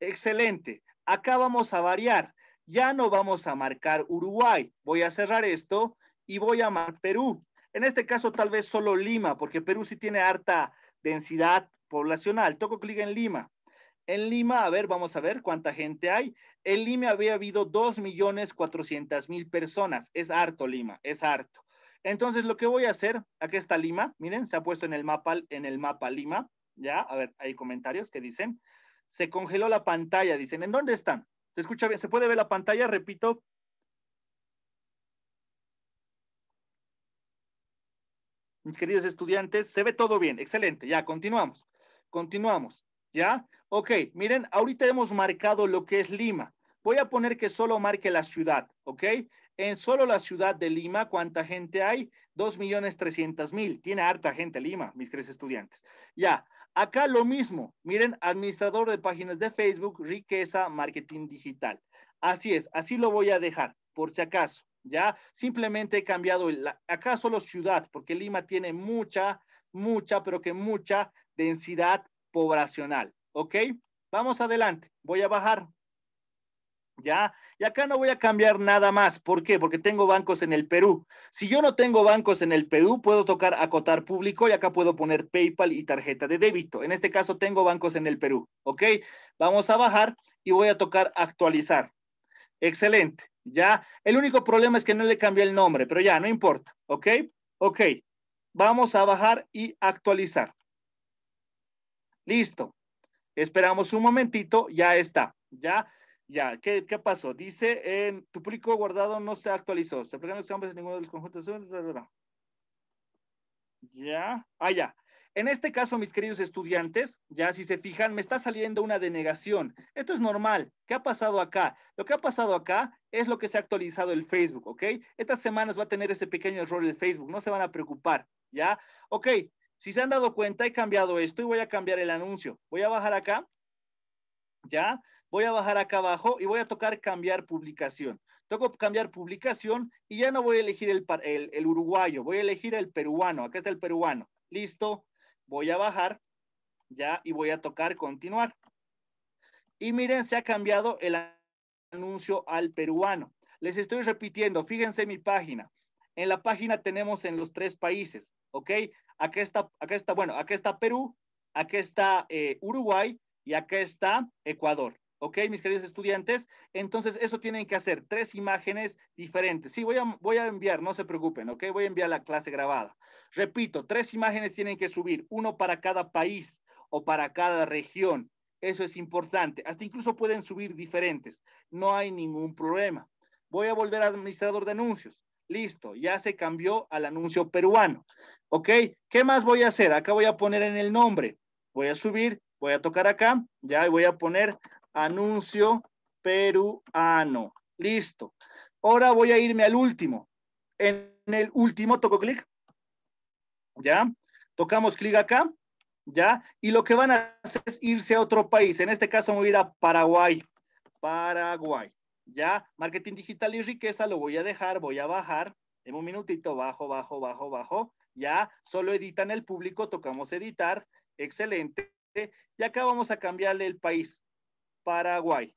Excelente. Acá vamos a variar. Ya no vamos a marcar Uruguay. Voy a cerrar esto y voy a marcar Perú. En este caso tal vez solo Lima, porque Perú sí tiene harta densidad poblacional. Toco clic en Lima. En Lima, a ver, vamos a ver cuánta gente hay. En Lima había habido 2.400.000 personas. Es harto Lima, es harto. Entonces, lo que voy a hacer, aquí está Lima, miren, se ha puesto en el mapa, en el mapa Lima, ya, a ver, hay comentarios que dicen, se congeló la pantalla, dicen, ¿en dónde están? ¿Se escucha bien? ¿Se puede ver la pantalla? Repito. Mis queridos estudiantes, se ve todo bien, excelente, ya, continuamos, continuamos, ya, ok, miren, ahorita hemos marcado lo que es Lima, Voy a poner que solo marque la ciudad, ¿ok? En solo la ciudad de Lima, ¿cuánta gente hay? 2.300.000. Tiene harta gente Lima, mis tres estudiantes. Ya, acá lo mismo. Miren, administrador de páginas de Facebook, riqueza, marketing digital. Así es, así lo voy a dejar, por si acaso. Ya, simplemente he cambiado acá solo ciudad, porque Lima tiene mucha, mucha, pero que mucha densidad poblacional. ¿Ok? Vamos adelante. Voy a bajar ¿ya? Y acá no voy a cambiar nada más. ¿Por qué? Porque tengo bancos en el Perú. Si yo no tengo bancos en el Perú, puedo tocar acotar público y acá puedo poner PayPal y tarjeta de débito. En este caso tengo bancos en el Perú, ¿ok? Vamos a bajar y voy a tocar actualizar. Excelente, ¿ya? El único problema es que no le cambié el nombre, pero ya, no importa, ¿ok? Ok, vamos a bajar y actualizar. Listo. Esperamos un momentito, ya está, ¿ya? Ya, ¿qué, pasó? Dice, tu público guardado no se actualizó. Se aplican los cambios en ninguno de los conjuntos. Ya, ah, ya. En este caso, mis queridos estudiantes, ya si se fijan, me está saliendo una denegación. Esto es normal. ¿Qué ha pasado acá? Lo que ha pasado acá es lo que se ha actualizado el Facebook, ¿ok? Estas semanas va a tener ese pequeño error el Facebook, no se van a preocupar, ¿ya? Ok, si se han dado cuenta, he cambiado esto y voy a cambiar el anuncio. Voy a bajar acá, ¿ya? voy a bajar acá abajo y voy a tocar cambiar publicación. Toco cambiar publicación y ya no voy a elegir el, uruguayo, voy a elegir el peruano. Acá está el peruano. Listo, voy a bajar ya y voy a tocar continuar. Y miren, se ha cambiado el anuncio al peruano. Les estoy repitiendo, fíjense mi página. En la página tenemos en los tres países, ¿ok? Acá está, bueno, acá está Perú, aquí está eh, Uruguay y acá está Ecuador. ¿Ok, mis queridos estudiantes? Entonces, eso tienen que hacer, tres imágenes diferentes. Sí, voy a, voy a enviar, no se preocupen, ¿ok? Voy a enviar la clase grabada. Repito, tres imágenes tienen que subir, uno para cada país o para cada región. Eso es importante. Hasta incluso pueden subir diferentes. No hay ningún problema. Voy a volver a administrador de anuncios. Listo, ya se cambió al anuncio peruano. ¿Ok? ¿Qué más voy a hacer? Acá voy a poner en el nombre. Voy a subir, voy a tocar acá, ya, y voy a poner anuncio peruano. Listo. Ahora voy a irme al último. En el último toco clic. ¿Ya? Tocamos clic acá. ¿Ya? Y lo que van a hacer es irse a otro país. En este caso voy a ir a Paraguay. Paraguay. ¿Ya? Marketing digital y riqueza lo voy a dejar, voy a bajar. En un minutito, bajo, bajo, bajo, bajo. Ya, solo editan el público, tocamos editar. Excelente. Y acá vamos a cambiarle el país. Paraguay.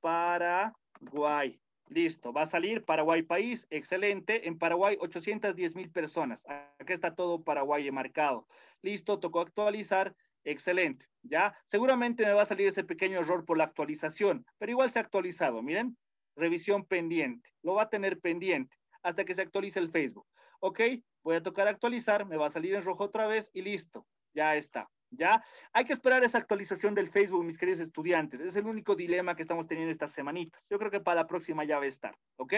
Paraguay. Listo, va a salir Paraguay país, excelente. En Paraguay, 810 mil personas. aquí está todo Paraguay marcado. Listo, tocó actualizar, excelente. Ya, seguramente me va a salir ese pequeño error por la actualización, pero igual se ha actualizado. Miren, revisión pendiente. Lo va a tener pendiente hasta que se actualice el Facebook. Ok, voy a tocar actualizar, me va a salir en rojo otra vez y listo, ya está. ¿Ya? Hay que esperar esa actualización del Facebook, mis queridos estudiantes. Es el único dilema que estamos teniendo estas semanitas. Yo creo que para la próxima ya va a estar, ¿ok?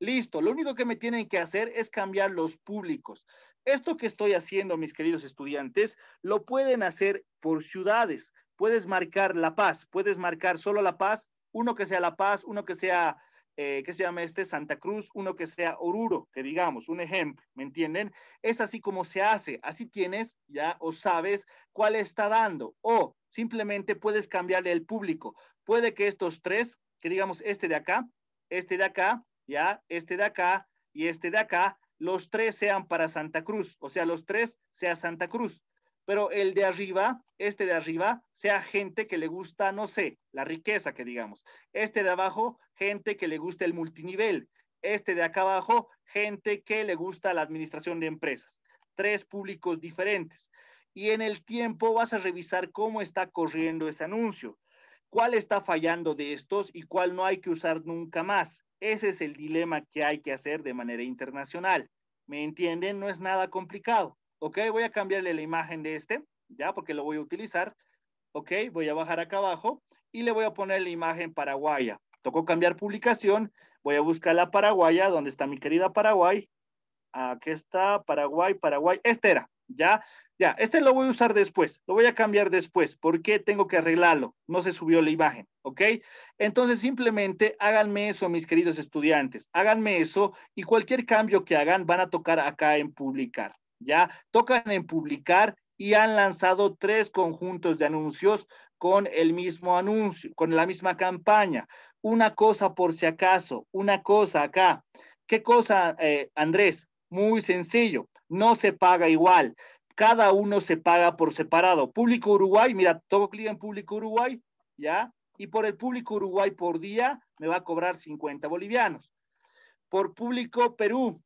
Listo. Lo único que me tienen que hacer es cambiar los públicos. Esto que estoy haciendo, mis queridos estudiantes, lo pueden hacer por ciudades. Puedes marcar La Paz, puedes marcar solo La Paz, uno que sea La Paz, uno que sea eh, que se llama este Santa Cruz, uno que sea Oruro, que digamos, un ejemplo, ¿me entienden? Es así como se hace, así tienes ya o sabes cuál está dando o simplemente puedes cambiarle el público. Puede que estos tres, que digamos este de acá, este de acá, ya, este de acá y este de acá, los tres sean para Santa Cruz, o sea, los tres sea Santa Cruz pero el de arriba, este de arriba, sea gente que le gusta, no sé, la riqueza que digamos. Este de abajo, gente que le gusta el multinivel. Este de acá abajo, gente que le gusta la administración de empresas. Tres públicos diferentes. Y en el tiempo vas a revisar cómo está corriendo ese anuncio, cuál está fallando de estos y cuál no hay que usar nunca más. Ese es el dilema que hay que hacer de manera internacional. ¿Me entienden? No es nada complicado. Ok, voy a cambiarle la imagen de este, ya, porque lo voy a utilizar. Ok, voy a bajar acá abajo y le voy a poner la imagen paraguaya. Tocó cambiar publicación, voy a buscar la paraguaya, donde está mi querida Paraguay. Aquí está, Paraguay, Paraguay. Este era, ya, ya, este lo voy a usar después, lo voy a cambiar después, porque tengo que arreglarlo, no se subió la imagen, ¿ok? Entonces simplemente háganme eso, mis queridos estudiantes, háganme eso y cualquier cambio que hagan van a tocar acá en publicar, ya tocan en publicar y han lanzado tres conjuntos de anuncios con el mismo anuncio, con la misma campaña. Una cosa por si acaso, una cosa acá. ¿Qué cosa, eh, Andrés? Muy sencillo, no se paga igual. Cada uno se paga por separado. Público Uruguay, mira, todo clic en Público Uruguay, ¿ya? Y por el Público Uruguay por día me va a cobrar 50 bolivianos. Por Público Perú,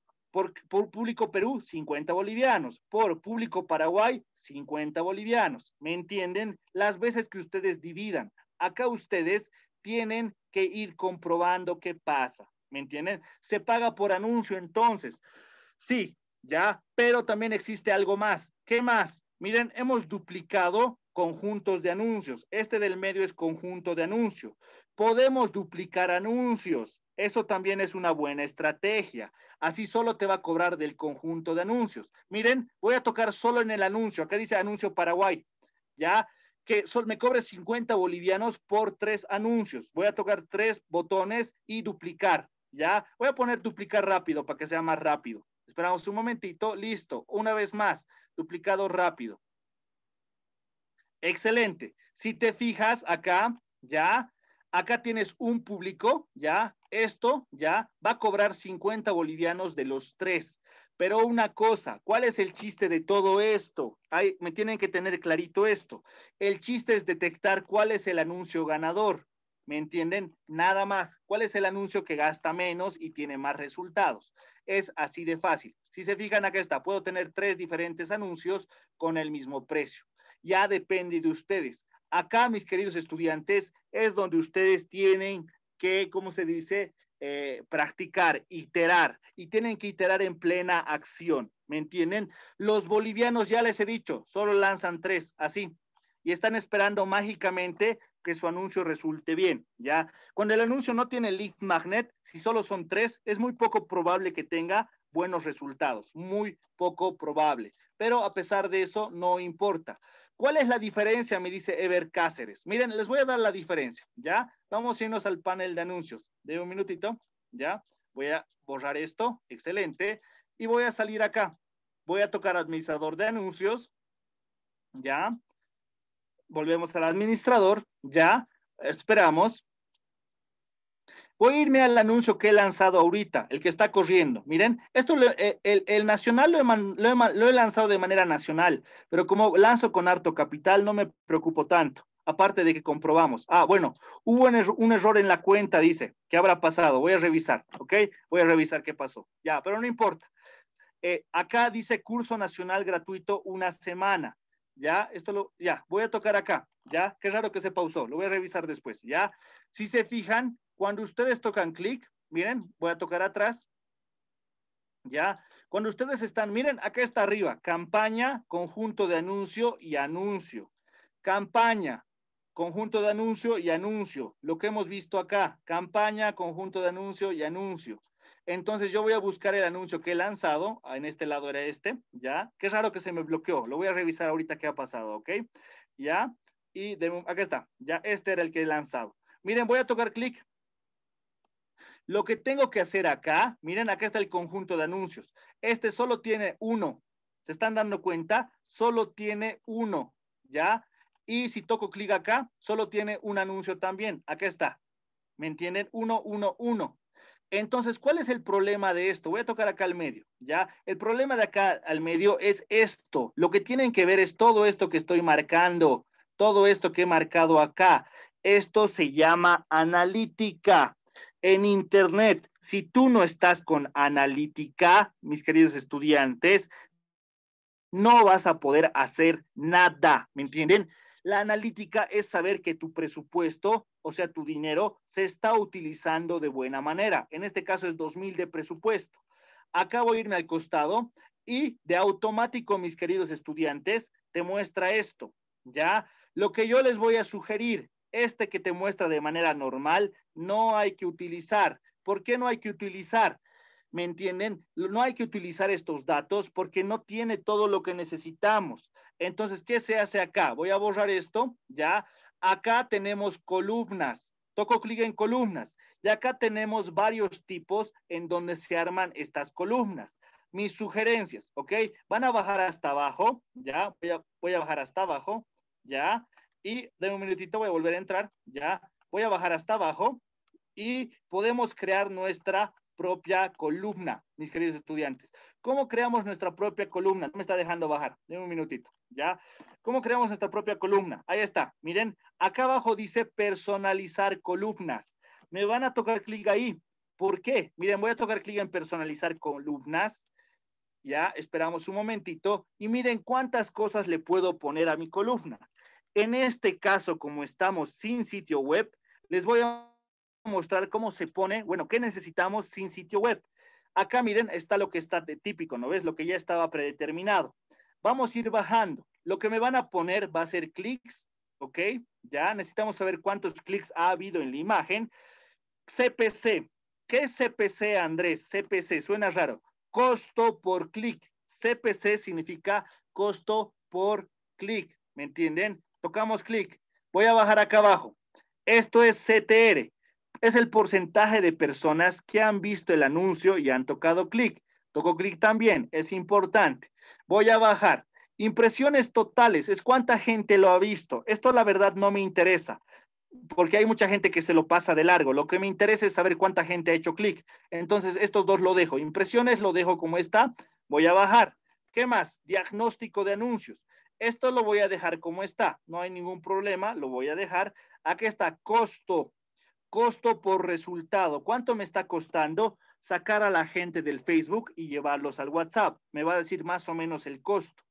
por, público Perú, 50 bolivianos. Por público Paraguay, 50 bolivianos. ¿Me entienden? Las veces que ustedes dividan. Acá ustedes tienen que ir comprobando qué pasa. ¿Me entienden? Se paga por anuncio entonces. Sí, ya, pero también existe algo más. ¿Qué más? Miren, hemos duplicado conjuntos de anuncios. Este del medio es conjunto de anuncio. Podemos duplicar anuncios. Eso también es una buena estrategia. Así solo te va a cobrar del conjunto de anuncios. Miren, voy a tocar solo en el anuncio. Acá dice anuncio Paraguay. Ya que sol, me cobre 50 bolivianos por tres anuncios. Voy a tocar tres botones y duplicar. Ya voy a poner duplicar rápido para que sea más rápido. Esperamos un momentito. Listo. Una vez más, duplicado rápido. Excelente. Si te fijas acá, ya acá tienes un público, ya, esto, ya, va a cobrar 50 bolivianos de los tres. Pero una cosa, ¿cuál es el chiste de todo esto? me tienen que tener clarito esto. El chiste es detectar cuál es el anuncio ganador. ¿Me entienden? Nada más. ¿Cuál es el anuncio que gasta menos y tiene más resultados? Es así de fácil. Si se fijan, acá está. Puedo tener tres diferentes anuncios con el mismo precio. Ya depende de ustedes. Acá, mis queridos estudiantes, es donde ustedes tienen que, ¿cómo se dice? Eh, practicar, iterar, y tienen que iterar en plena acción, ¿me entienden? Los bolivianos, ya les he dicho, solo lanzan tres, así, y están esperando mágicamente que su anuncio resulte bien, ¿ya? Cuando el anuncio no tiene lead magnet, si solo son tres, es muy poco probable que tenga, buenos resultados, muy poco probable. Pero a pesar de eso, no importa. ¿Cuál es la diferencia? Me dice Ever Cáceres. Miren, les voy a dar la diferencia, ¿ya? Vamos a irnos al panel de anuncios. De un minutito, ¿ya? Voy a borrar esto, excelente. Y voy a salir acá. Voy a tocar administrador de anuncios, ¿ya? Volvemos al administrador, ¿ya? Esperamos, Voy a irme al anuncio que he lanzado ahorita, el que está corriendo. Miren, esto eh, el, el, nacional lo he, lo, lo he, lanzado de manera nacional, pero como lanzo con harto capital, no me preocupo tanto. Aparte de que comprobamos. Ah, bueno, hubo un, error en la cuenta, dice. ¿Qué habrá pasado? Voy a revisar, ¿ok? Voy a revisar qué pasó. Ya, pero no importa. Eh, acá dice curso nacional gratuito una semana. Ya, esto lo, ya, voy a tocar acá. Ya, qué raro que se pausó, lo voy a revisar después. Ya, si se fijan, cuando ustedes tocan clic, miren, voy a tocar atrás. Ya, cuando ustedes están, miren, acá está arriba, campaña, conjunto de anuncio y anuncio. Campaña, conjunto de anuncio y anuncio. Lo que hemos visto acá, campaña, conjunto de anuncio y anuncio. Entonces yo voy a buscar el anuncio que he lanzado, en este lado era este, ¿ya? Qué raro que se me bloqueó, lo voy a revisar ahorita qué ha pasado, ¿ok? ¿Ya? Y de, acá está, ya este era el que he lanzado. Miren, voy a tocar clic, lo que tengo que hacer acá, miren, acá está el conjunto de anuncios. Este solo tiene uno. ¿Se están dando cuenta? Solo tiene uno, ¿ya? Y si toco clic acá, solo tiene un anuncio también. Acá está. ¿Me entienden? Uno, uno, uno. Entonces, ¿cuál es el problema de esto? Voy a tocar acá al medio, ¿ya? El problema de acá al medio es esto. Lo que tienen que ver es todo esto que estoy marcando, todo esto que he marcado acá. Esto se llama analítica en Internet. Si tú no estás con analítica, mis queridos estudiantes, no vas a poder hacer nada, ¿me entienden? La analítica es saber que tu presupuesto, o sea, tu dinero, se está utilizando de buena manera. En este caso es 2.000 de presupuesto. Acabo de irme al costado y de automático, mis queridos estudiantes, te muestra esto, ¿ya? Lo que yo les voy a sugerir este que te muestra de manera normal, no hay que utilizar. ¿Por qué no hay que utilizar? ¿Me entienden? No hay que utilizar estos datos porque no tiene todo lo que necesitamos. Entonces, ¿qué se hace acá? Voy a borrar esto, ¿ya? Acá tenemos columnas. Toco clic en columnas. Y acá tenemos varios tipos en donde se arman estas columnas. Mis sugerencias, ¿ok? Van a bajar hasta abajo, ¿ya? Voy a, voy a bajar hasta abajo, ¿ya? y de un minutito voy a volver a entrar, ya voy a bajar hasta abajo y podemos crear nuestra propia columna, mis queridos estudiantes. ¿Cómo creamos nuestra propia columna? No me está dejando bajar, de un minutito, ¿ya? ¿Cómo creamos nuestra propia columna? Ahí está, miren, acá abajo dice personalizar columnas. Me van a tocar clic ahí. ¿Por qué? Miren, voy a tocar clic en personalizar columnas. Ya, esperamos un momentito y miren cuántas cosas le puedo poner a mi columna. En este caso, como estamos sin sitio web, les voy a mostrar cómo se pone, bueno, qué necesitamos sin sitio web. Acá miren, está lo que está de típico, ¿no ves? Lo que ya estaba predeterminado. Vamos a ir bajando. Lo que me van a poner va a ser clics, ¿ok? Ya necesitamos saber cuántos clics ha habido en la imagen. CPC. ¿Qué es CPC, Andrés? CPC, suena raro. Costo por clic. CPC significa costo por clic, ¿me entienden? tocamos clic, voy a bajar acá abajo. Esto es CTR, es el porcentaje de personas que han visto el anuncio y han tocado clic. Toco clic también, es importante. Voy a bajar. Impresiones totales, es cuánta gente lo ha visto. Esto la verdad no me interesa, porque hay mucha gente que se lo pasa de largo. Lo que me interesa es saber cuánta gente ha hecho clic. Entonces, estos dos lo dejo. Impresiones lo dejo como está. Voy a bajar. ¿Qué más? Diagnóstico de anuncios esto lo voy a dejar como está, no hay ningún problema, lo voy a dejar. Aquí está costo, costo por resultado. ¿Cuánto me está costando sacar a la gente del Facebook y llevarlos al WhatsApp? Me va a decir más o menos el costo.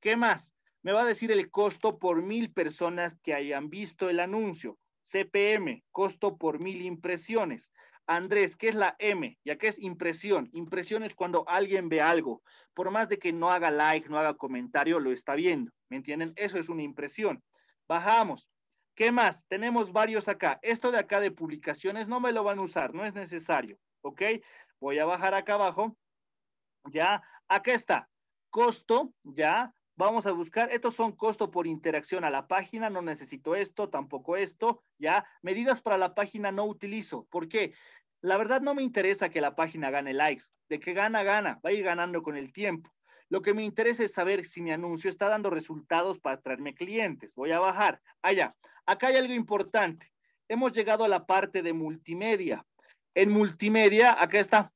¿Qué más? Me va a decir el costo por mil personas que hayan visto el anuncio. CPM, costo por mil impresiones. Andrés, ¿qué es la M? Ya que es impresión. Impresión es cuando alguien ve algo. Por más de que no haga like, no haga comentario, lo está viendo. ¿Me entienden? Eso es una impresión. Bajamos. ¿Qué más? Tenemos varios acá. Esto de acá de publicaciones no me lo van a usar, no es necesario. ¿Ok? Voy a bajar acá abajo. Ya, acá está. Costo, ya, vamos a buscar, estos son costo por interacción a la página, no necesito esto, tampoco esto, ya, medidas para la página no utilizo, ¿por qué? La verdad no me interesa que la página gane likes, de que gana, gana, va a ir ganando con el tiempo. Lo que me interesa es saber si mi anuncio está dando resultados para traerme clientes. Voy a bajar. Allá, ah, acá hay algo importante. Hemos llegado a la parte de multimedia. En multimedia, acá está,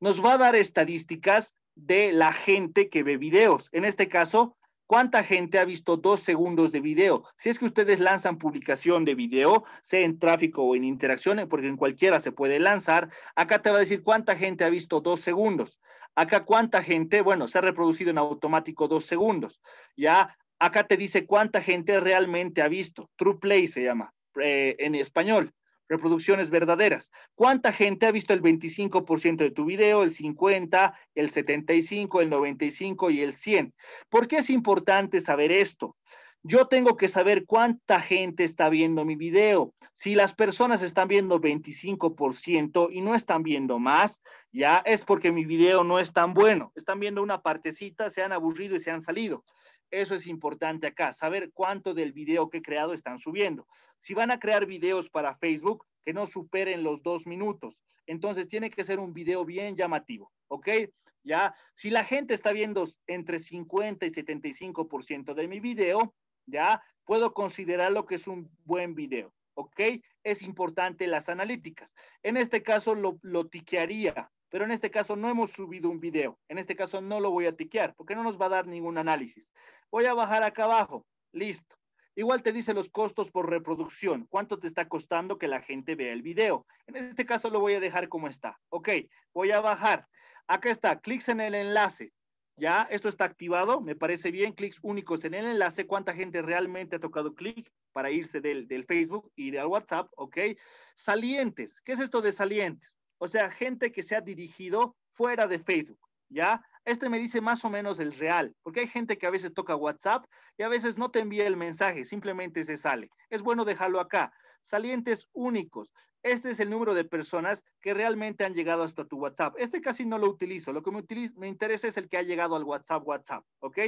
nos va a dar estadísticas de la gente que ve videos. En este caso, ¿cuánta gente ha visto dos segundos de video? Si es que ustedes lanzan publicación de video, sea en tráfico o en interacciones, porque en cualquiera se puede lanzar, acá te va a decir cuánta gente ha visto dos segundos. Acá cuánta gente, bueno, se ha reproducido en automático dos segundos. Ya acá te dice cuánta gente realmente ha visto. True Play se llama eh, en español reproducciones verdaderas. ¿Cuánta gente ha visto el 25% de tu video, el 50, el 75, el 95 y el 100? ¿Por qué es importante saber esto? Yo tengo que saber cuánta gente está viendo mi video. Si las personas están viendo 25% y no están viendo más, ya es porque mi video no es tan bueno. Están viendo una partecita, se han aburrido y se han salido. Eso es importante acá, saber cuánto del video que he creado están subiendo. Si van a crear videos para Facebook, que no superen los dos minutos. Entonces tiene que ser un video bien llamativo, ¿ok? Ya, si la gente está viendo entre 50 y 75% de mi video, ya, puedo considerar lo que es un buen video, ¿ok? Es importante las analíticas. En este caso lo, lo tiquearía, pero en este caso no hemos subido un video. En este caso no lo voy a tiquear porque no nos va a dar ningún análisis. Voy a bajar acá abajo. Listo. Igual te dice los costos por reproducción, cuánto te está costando que la gente vea el video. En este caso lo voy a dejar como está. Ok, voy a bajar. Acá está, clics en el enlace. Ya, esto está activado, me parece bien, clics únicos en el enlace, cuánta gente realmente ha tocado clic para irse del, Facebook y al WhatsApp, ok. Salientes, ¿qué es esto de salientes? o sea, gente que se ha dirigido fuera de Facebook, ¿ya? Este me dice más o menos el real, porque hay gente que a veces toca WhatsApp y a veces no te envía el mensaje, simplemente se sale. Es bueno dejarlo acá. Salientes únicos. Este es el número de personas que realmente han llegado hasta tu WhatsApp. Este casi no lo utilizo. Lo que me, interesa es el que ha llegado al WhatsApp, WhatsApp, ¿ok?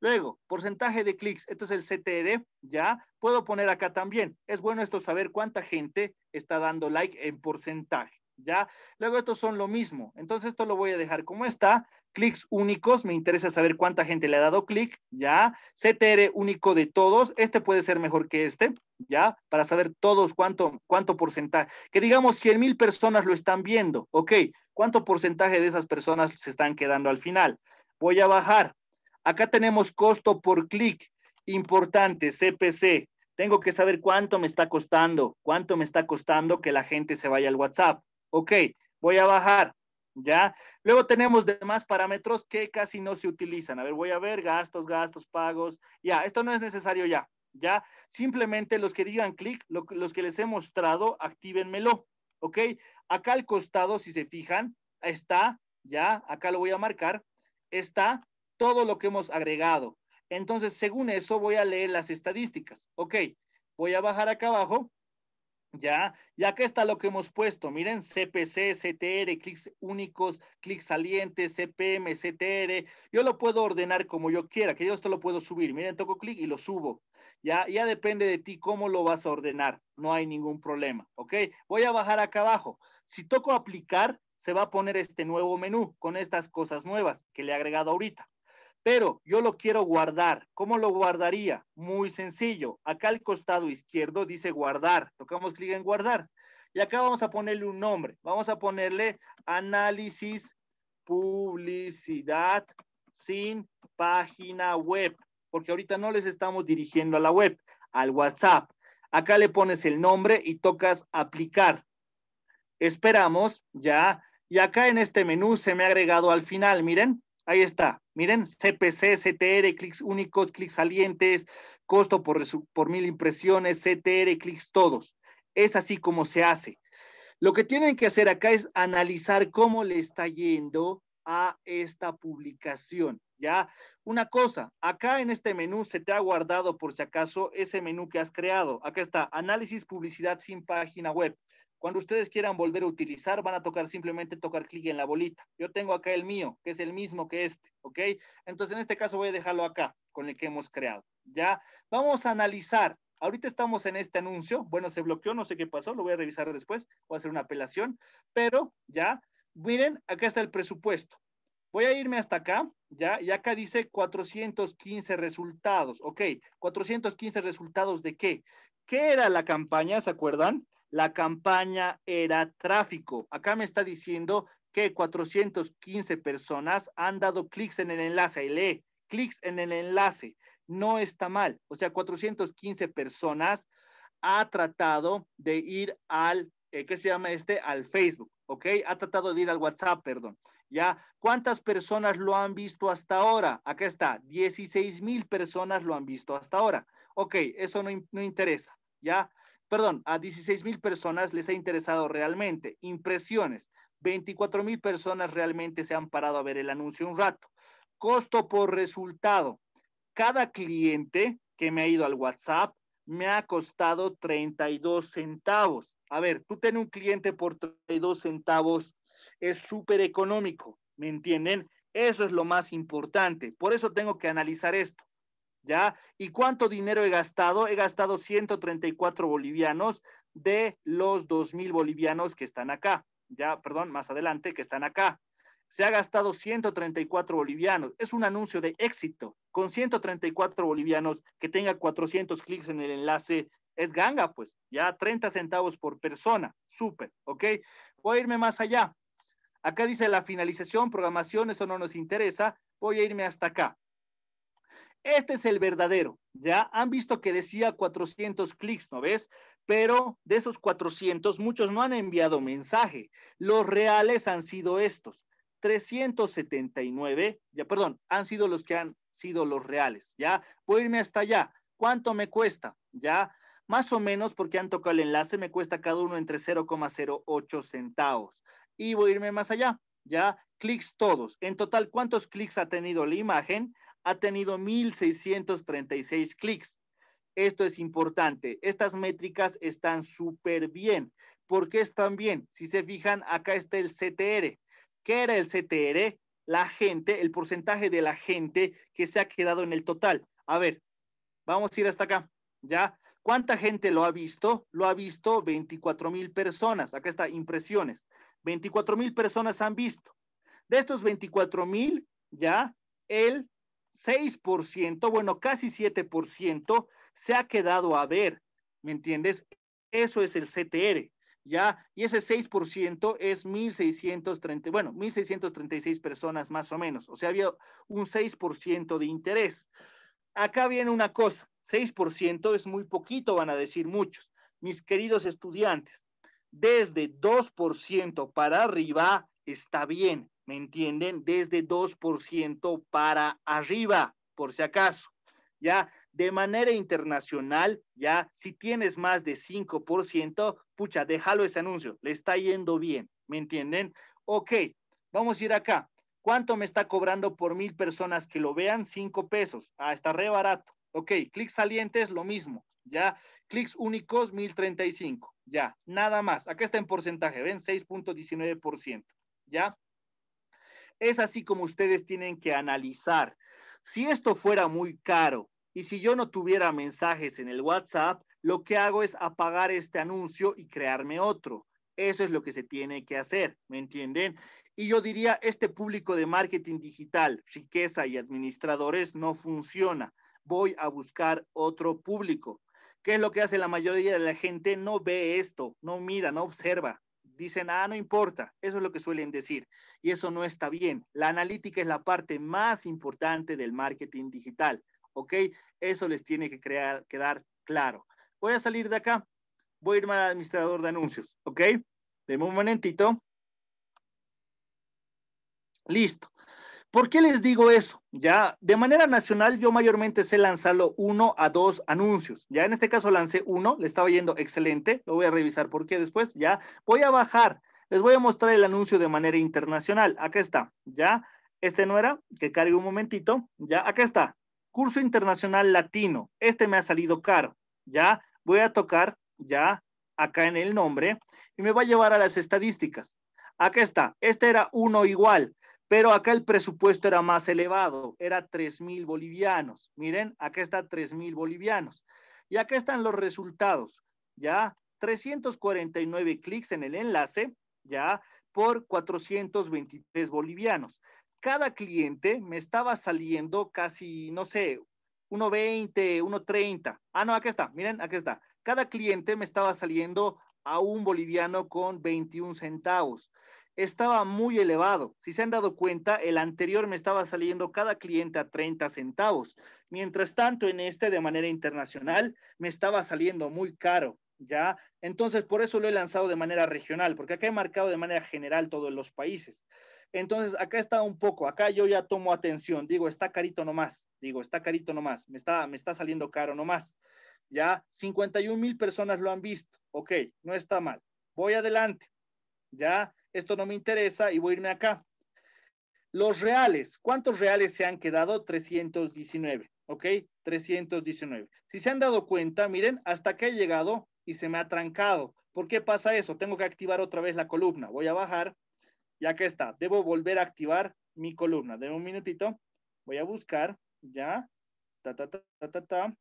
Luego, porcentaje de clics. Esto es el CTR, ¿ya? Puedo poner acá también. Es bueno esto saber cuánta gente está dando like en porcentaje. ¿ya? Luego estos son lo mismo. Entonces esto lo voy a dejar como está. Clics únicos, me interesa saber cuánta gente le ha dado clic, ¿ya? CTR único de todos, este puede ser mejor que este, ¿ya? Para saber todos cuánto, cuánto porcentaje. Que digamos 100 mil personas lo están viendo, ¿ok? ¿Cuánto porcentaje de esas personas se están quedando al final? Voy a bajar. Acá tenemos costo por clic, importante, CPC. Tengo que saber cuánto me está costando, cuánto me está costando que la gente se vaya al WhatsApp. Ok, voy a bajar. ¿Ya? Luego tenemos demás parámetros que casi no se utilizan. A ver, voy a ver gastos, gastos, pagos. Ya, esto no es necesario ya. ¿Ya? Simplemente los que digan clic, los que les he mostrado, actívenmelo. ¿Ok? Acá al costado, si se fijan, está, ya, acá lo voy a marcar, está todo lo que hemos agregado. Entonces, según eso, voy a leer las estadísticas. Ok, voy a bajar acá abajo ¿ya? Ya que está lo que hemos puesto, miren, CPC, CTR, clics únicos, clics salientes, CPM, CTR, yo lo puedo ordenar como yo quiera, que yo esto lo puedo subir, miren, toco clic y lo subo, ¿ya? Ya depende de ti cómo lo vas a ordenar, no hay ningún problema, ¿ok? Voy a bajar acá abajo, si toco aplicar, se va a poner este nuevo menú con estas cosas nuevas que le he agregado ahorita pero yo lo quiero guardar. ¿Cómo lo guardaría? Muy sencillo. Acá al costado izquierdo dice guardar. Tocamos clic en guardar. Y acá vamos a ponerle un nombre. Vamos a ponerle análisis publicidad sin página web. Porque ahorita no les estamos dirigiendo a la web, al WhatsApp. Acá le pones el nombre y tocas aplicar. Esperamos ya. Y acá en este menú se me ha agregado al final, miren, ahí está, Miren, CPC, CTR, clics únicos, clics salientes, costo por, mil impresiones, CTR, clics todos. Es así como se hace. Lo que tienen que hacer acá es analizar cómo le está yendo a esta publicación. ¿ya? Una cosa, acá en este menú se te ha guardado por si acaso ese menú que has creado. Acá está, análisis publicidad sin página web. Cuando ustedes quieran volver a utilizar, van a tocar simplemente tocar clic en la bolita. Yo tengo acá el mío, que es el mismo que este, ¿ok? Entonces, en este caso voy a dejarlo acá, con el que hemos creado, ¿ya? Vamos a analizar. Ahorita estamos en este anuncio. Bueno, se bloqueó, no sé qué pasó, lo voy a revisar después. Voy a hacer una apelación, pero ya, miren, acá está el presupuesto. Voy a irme hasta acá, ¿ya? Y acá dice 415 resultados, ¿ok? 415 resultados de qué? ¿Qué era la campaña, se acuerdan? la campaña era tráfico. Acá me está diciendo que 415 personas han dado clics en el enlace. Lee, clics en el enlace. No está mal. O sea, 415 personas ha tratado de ir al, eh, ¿qué se llama este? Al Facebook, ¿ok? Ha tratado de ir al WhatsApp, perdón. ¿Ya? ¿Cuántas personas lo han visto hasta ahora? Acá está, 16 mil personas lo han visto hasta ahora. Ok, eso no, no interesa, ¿ya? perdón, a 16 mil personas les ha interesado realmente. Impresiones, 24 mil personas realmente se han parado a ver el anuncio un rato. Costo por resultado. Cada cliente que me ha ido al WhatsApp me ha costado 32 centavos. A ver, tú ten un cliente por 32 centavos, es súper económico, ¿me entienden? Eso es lo más importante. Por eso tengo que analizar esto. ¿ya? ¿Y cuánto dinero he gastado? He gastado 134 bolivianos de los 2.000 bolivianos que están acá, ya, perdón, más adelante, que están acá. Se ha gastado 134 bolivianos. Es un anuncio de éxito. Con 134 bolivianos, que tenga 400 clics en el enlace, es ganga, pues, ya 30 centavos por persona. Súper, ¿ok? Voy a irme más allá. Acá dice la finalización, programación, eso no nos interesa. Voy a irme hasta acá. Este es el verdadero. Ya han visto que decía 400 clics, ¿no ves? Pero de esos 400, muchos no han enviado mensaje. Los reales han sido estos. 379, ya perdón, han sido los que han sido los reales. Ya voy a irme hasta allá. ¿Cuánto me cuesta? Ya más o menos porque han tocado el enlace, me cuesta cada uno entre 0,08 centavos. Y voy a irme más allá ya clics todos. En total, ¿cuántos clics ha tenido la imagen? Ha tenido 1636 clics. Esto es importante. Estas métricas están súper bien. ¿Por qué están bien? Si se fijan, acá está el CTR. ¿Qué era el CTR? La gente, el porcentaje de la gente que se ha quedado en el total. A ver, vamos a ir hasta acá. ¿Ya? ¿Cuánta gente lo ha visto? Lo ha visto 24,000 mil personas. Acá está, impresiones. 24 mil personas han visto. De estos 24 mil, ya el 6%, bueno, casi 7%, se ha quedado a ver, ¿me entiendes? Eso es el CTR, ¿ya? Y ese 6% es 1.630, bueno, 1.636 personas más o menos, o sea, había un 6% de interés. Acá viene una cosa, 6% es muy poquito, van a decir muchos, mis queridos estudiantes desde 2% para arriba está bien, ¿me entienden? Desde 2% para arriba, por si acaso. Ya de manera internacional, ya si tienes más de 5%, pucha, déjalo ese anuncio, le está yendo bien, ¿me entienden? Ok, vamos a ir acá. ¿Cuánto me está cobrando por mil personas que lo vean? Cinco pesos. Ah, está re barato. Ok, clic salientes, lo mismo ya. Clics únicos, 1035, ya, nada más. Acá está en porcentaje, ven, 6.19%, ya. Es así como ustedes tienen que analizar. Si esto fuera muy caro y si yo no tuviera mensajes en el WhatsApp, lo que hago es apagar este anuncio y crearme otro. Eso es lo que se tiene que hacer, ¿me entienden? Y yo diría, este público de marketing digital, riqueza y administradores no funciona. Voy a buscar otro público. ¿Qué es lo que hace la mayoría de la gente? No ve esto, no mira, no observa. dice nada, ah, no importa. Eso es lo que suelen decir. Y eso no está bien. La analítica es la parte más importante del marketing digital. ¿Ok? Eso les tiene que crear, quedar claro. Voy a salir de acá. Voy a irme al administrador de anuncios. ¿Ok? Deme un momentito. Listo. ¿Por qué les digo eso? Ya, de manera nacional, yo mayormente sé lanzarlo uno a dos anuncios. Ya en este caso lancé uno, le estaba yendo excelente. Lo voy a revisar porque después ya voy a bajar. Les voy a mostrar el anuncio de manera internacional. Acá está, ya. Este no era, que cargue un momentito. Ya, acá está. Curso internacional latino. Este me ha salido caro. Ya, voy a tocar, ya, acá en el nombre y me va a llevar a las estadísticas. Acá está. Este era uno igual pero acá el presupuesto era más elevado, era 3,000 mil bolivianos. Miren, acá está 3,000 mil bolivianos. Y acá están los resultados, ¿ya? 349 clics en el enlace, ¿ya? Por 423 bolivianos. Cada cliente me estaba saliendo casi, no sé, 1.20, 1.30. Ah, no, acá está, miren, acá está. Cada cliente me estaba saliendo a un boliviano con 21 centavos estaba muy elevado. Si se han dado cuenta, el anterior me estaba saliendo cada cliente a 30 centavos. Mientras tanto, en este de manera internacional me estaba saliendo muy caro, ¿ya? Entonces, por eso lo he lanzado de manera regional, porque acá he marcado de manera general todos los países. Entonces, acá está un poco, acá yo ya tomo atención, digo, está carito nomás, digo, está carito nomás, me está, me está saliendo caro nomás. Ya 51 mil personas lo han visto, ok, no está mal. Voy adelante, ya esto no me interesa y voy a irme acá. Los reales, ¿cuántos reales se han quedado? 319, ¿ok? 319. Si se han dado cuenta, miren, hasta que he llegado y se me ha trancado. ¿Por qué pasa eso? Tengo que activar otra vez la columna. Voy a bajar Ya que está. Debo volver a activar mi columna. De un minutito. Voy a buscar, ya, ta, ta, ta, ta, ta,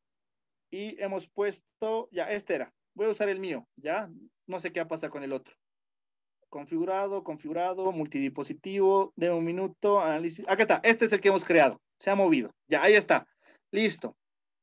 Y hemos puesto, ya, este era. Voy a usar el mío, ya. No sé qué va a pasar con el otro configurado, configurado, multidipositivo, de un minuto, análisis. Acá está, este es el que hemos creado, se ha movido, ya ahí está, listo,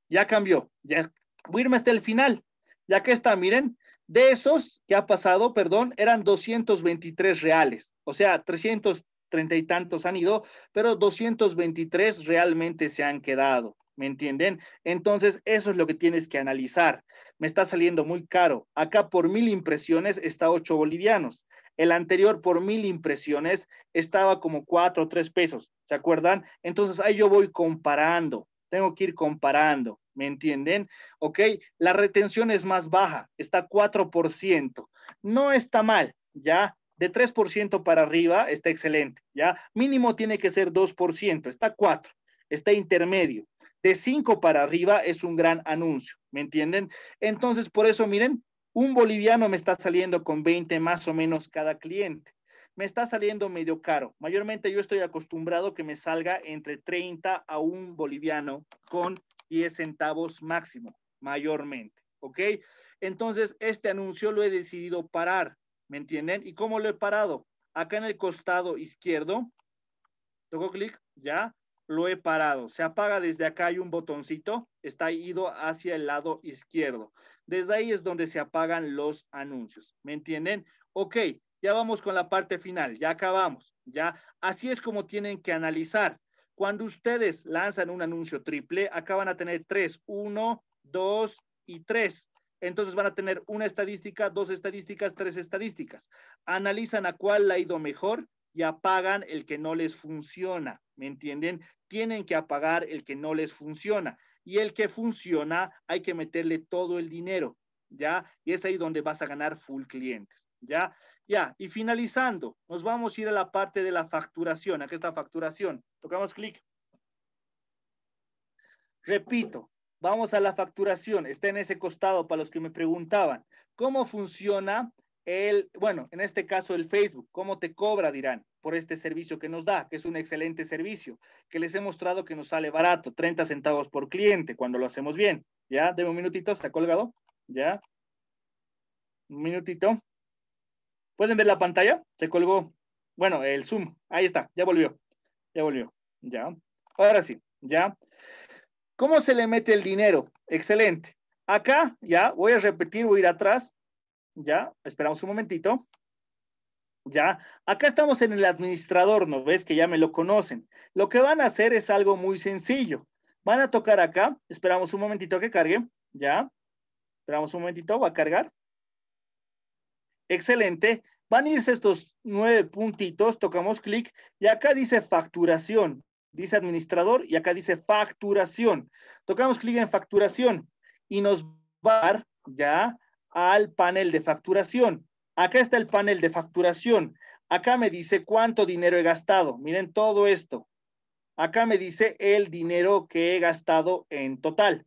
ya cambió, ya voy a irme hasta el final, ya que está, miren, de esos que ha pasado, perdón, eran 223 reales, o sea, 330 y tantos han ido, pero 223 realmente se han quedado. ¿Me entienden? Entonces, eso es lo que tienes que analizar. Me está saliendo muy caro. Acá por mil impresiones está 8 bolivianos. El anterior por mil impresiones estaba como cuatro o tres pesos, ¿se acuerdan? Entonces ahí yo voy comparando, tengo que ir comparando, ¿me entienden? Ok, la retención es más baja, está 4%. No está mal, ¿ya? De 3% para arriba está excelente, ¿ya? Mínimo tiene que ser 2%, está 4, está intermedio. De 5 para arriba es un gran anuncio, ¿me entienden? Entonces, por eso, miren, un boliviano me está saliendo con 20 más o menos cada cliente. Me está saliendo medio caro. Mayormente yo estoy acostumbrado que me salga entre 30 a un boliviano con 10 centavos máximo, mayormente. ¿Ok? Entonces, este anuncio lo he decidido parar. ¿Me entienden? ¿Y cómo lo he parado? Acá en el costado izquierdo, toco clic, ya, lo he parado. Se apaga desde acá, hay un botoncito, está ido hacia el lado izquierdo. Desde ahí es donde se apagan los anuncios. ¿Me entienden? Ok, ya vamos con la parte final, ya acabamos, ya. Así es como tienen que analizar. Cuando ustedes lanzan un anuncio triple, acaban a tener tres, uno, dos y tres. Entonces van a tener una estadística, dos estadísticas, tres estadísticas. Analizan a cuál le ha ido mejor y apagan el que no les funciona. ¿Me entienden? Tienen que apagar el que no les funciona y el que funciona hay que meterle todo el dinero, ¿ya? Y es ahí donde vas a ganar full clientes, ¿ya? Ya, y finalizando, nos vamos a ir a la parte de la facturación. Aquí está facturación. Tocamos clic. Repito, vamos a la facturación. Está en ese costado para los que me preguntaban. ¿Cómo funciona el, bueno, en este caso el Facebook, ¿cómo te cobra, dirán, por este servicio que nos da, que es un excelente servicio, que les he mostrado que nos sale barato, 30 centavos por cliente cuando lo hacemos bien. ¿Ya? de un minutito, está colgado. ¿Ya? Un minutito. ¿Pueden ver la pantalla? Se colgó. Bueno, el Zoom. Ahí está, ya volvió. Ya volvió. Ya. Ahora sí, ya. ¿Cómo se le mete el dinero? Excelente. Acá, ya, voy a repetir, voy a ir atrás ya, esperamos un momentito. Ya, acá estamos en el administrador, ¿no ves? Que ya me lo conocen. Lo que van a hacer es algo muy sencillo. Van a tocar acá, esperamos un momentito que cargue, ya. Esperamos un momentito, va a cargar. Excelente. Van a irse estos nueve puntitos, tocamos clic y acá dice facturación dice administrador y acá dice facturación. Tocamos clic en facturación y nos va ya al panel de facturación. Acá está el panel de facturación. Acá me dice cuánto dinero he gastado. Miren todo esto. Acá me dice el dinero que he gastado en total.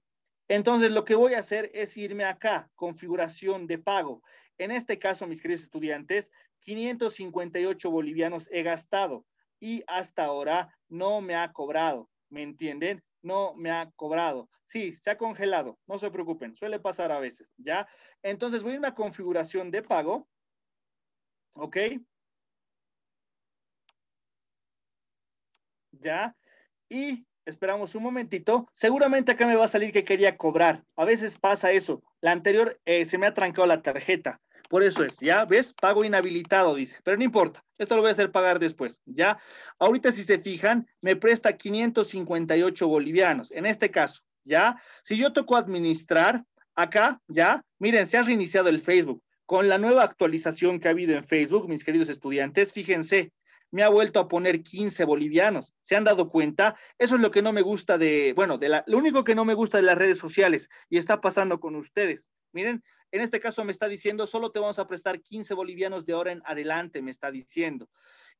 Entonces, lo que voy a hacer es irme acá, configuración de pago. En este caso, mis queridos estudiantes, 558 bolivianos he gastado y hasta ahora no me ha cobrado. ¿Me entienden? no me ha cobrado. Sí, se ha congelado, no se preocupen, suele pasar a veces, ¿ya? Entonces voy a irme a configuración de pago, ¿ok? ¿Ya? Y esperamos un momentito. Seguramente acá me va a salir que quería cobrar. A veces pasa eso. La anterior eh, se me ha trancado la tarjeta. Por eso es, ya ves, pago inhabilitado, dice, pero no importa, esto lo voy a hacer pagar después, ya. Ahorita si se fijan, me presta 558 bolivianos, en este caso, ya. Si yo toco administrar, acá, ya, miren, se ha reiniciado el Facebook. Con la nueva actualización que ha habido en Facebook, mis queridos estudiantes, fíjense, me ha vuelto a poner 15 bolivianos. ¿Se han dado cuenta? Eso es lo que no me gusta de, bueno, de la, lo único que no me gusta de las redes sociales y está pasando con ustedes. Miren, en este caso me está diciendo, solo te vamos a prestar 15 bolivianos de ahora en adelante, me está diciendo.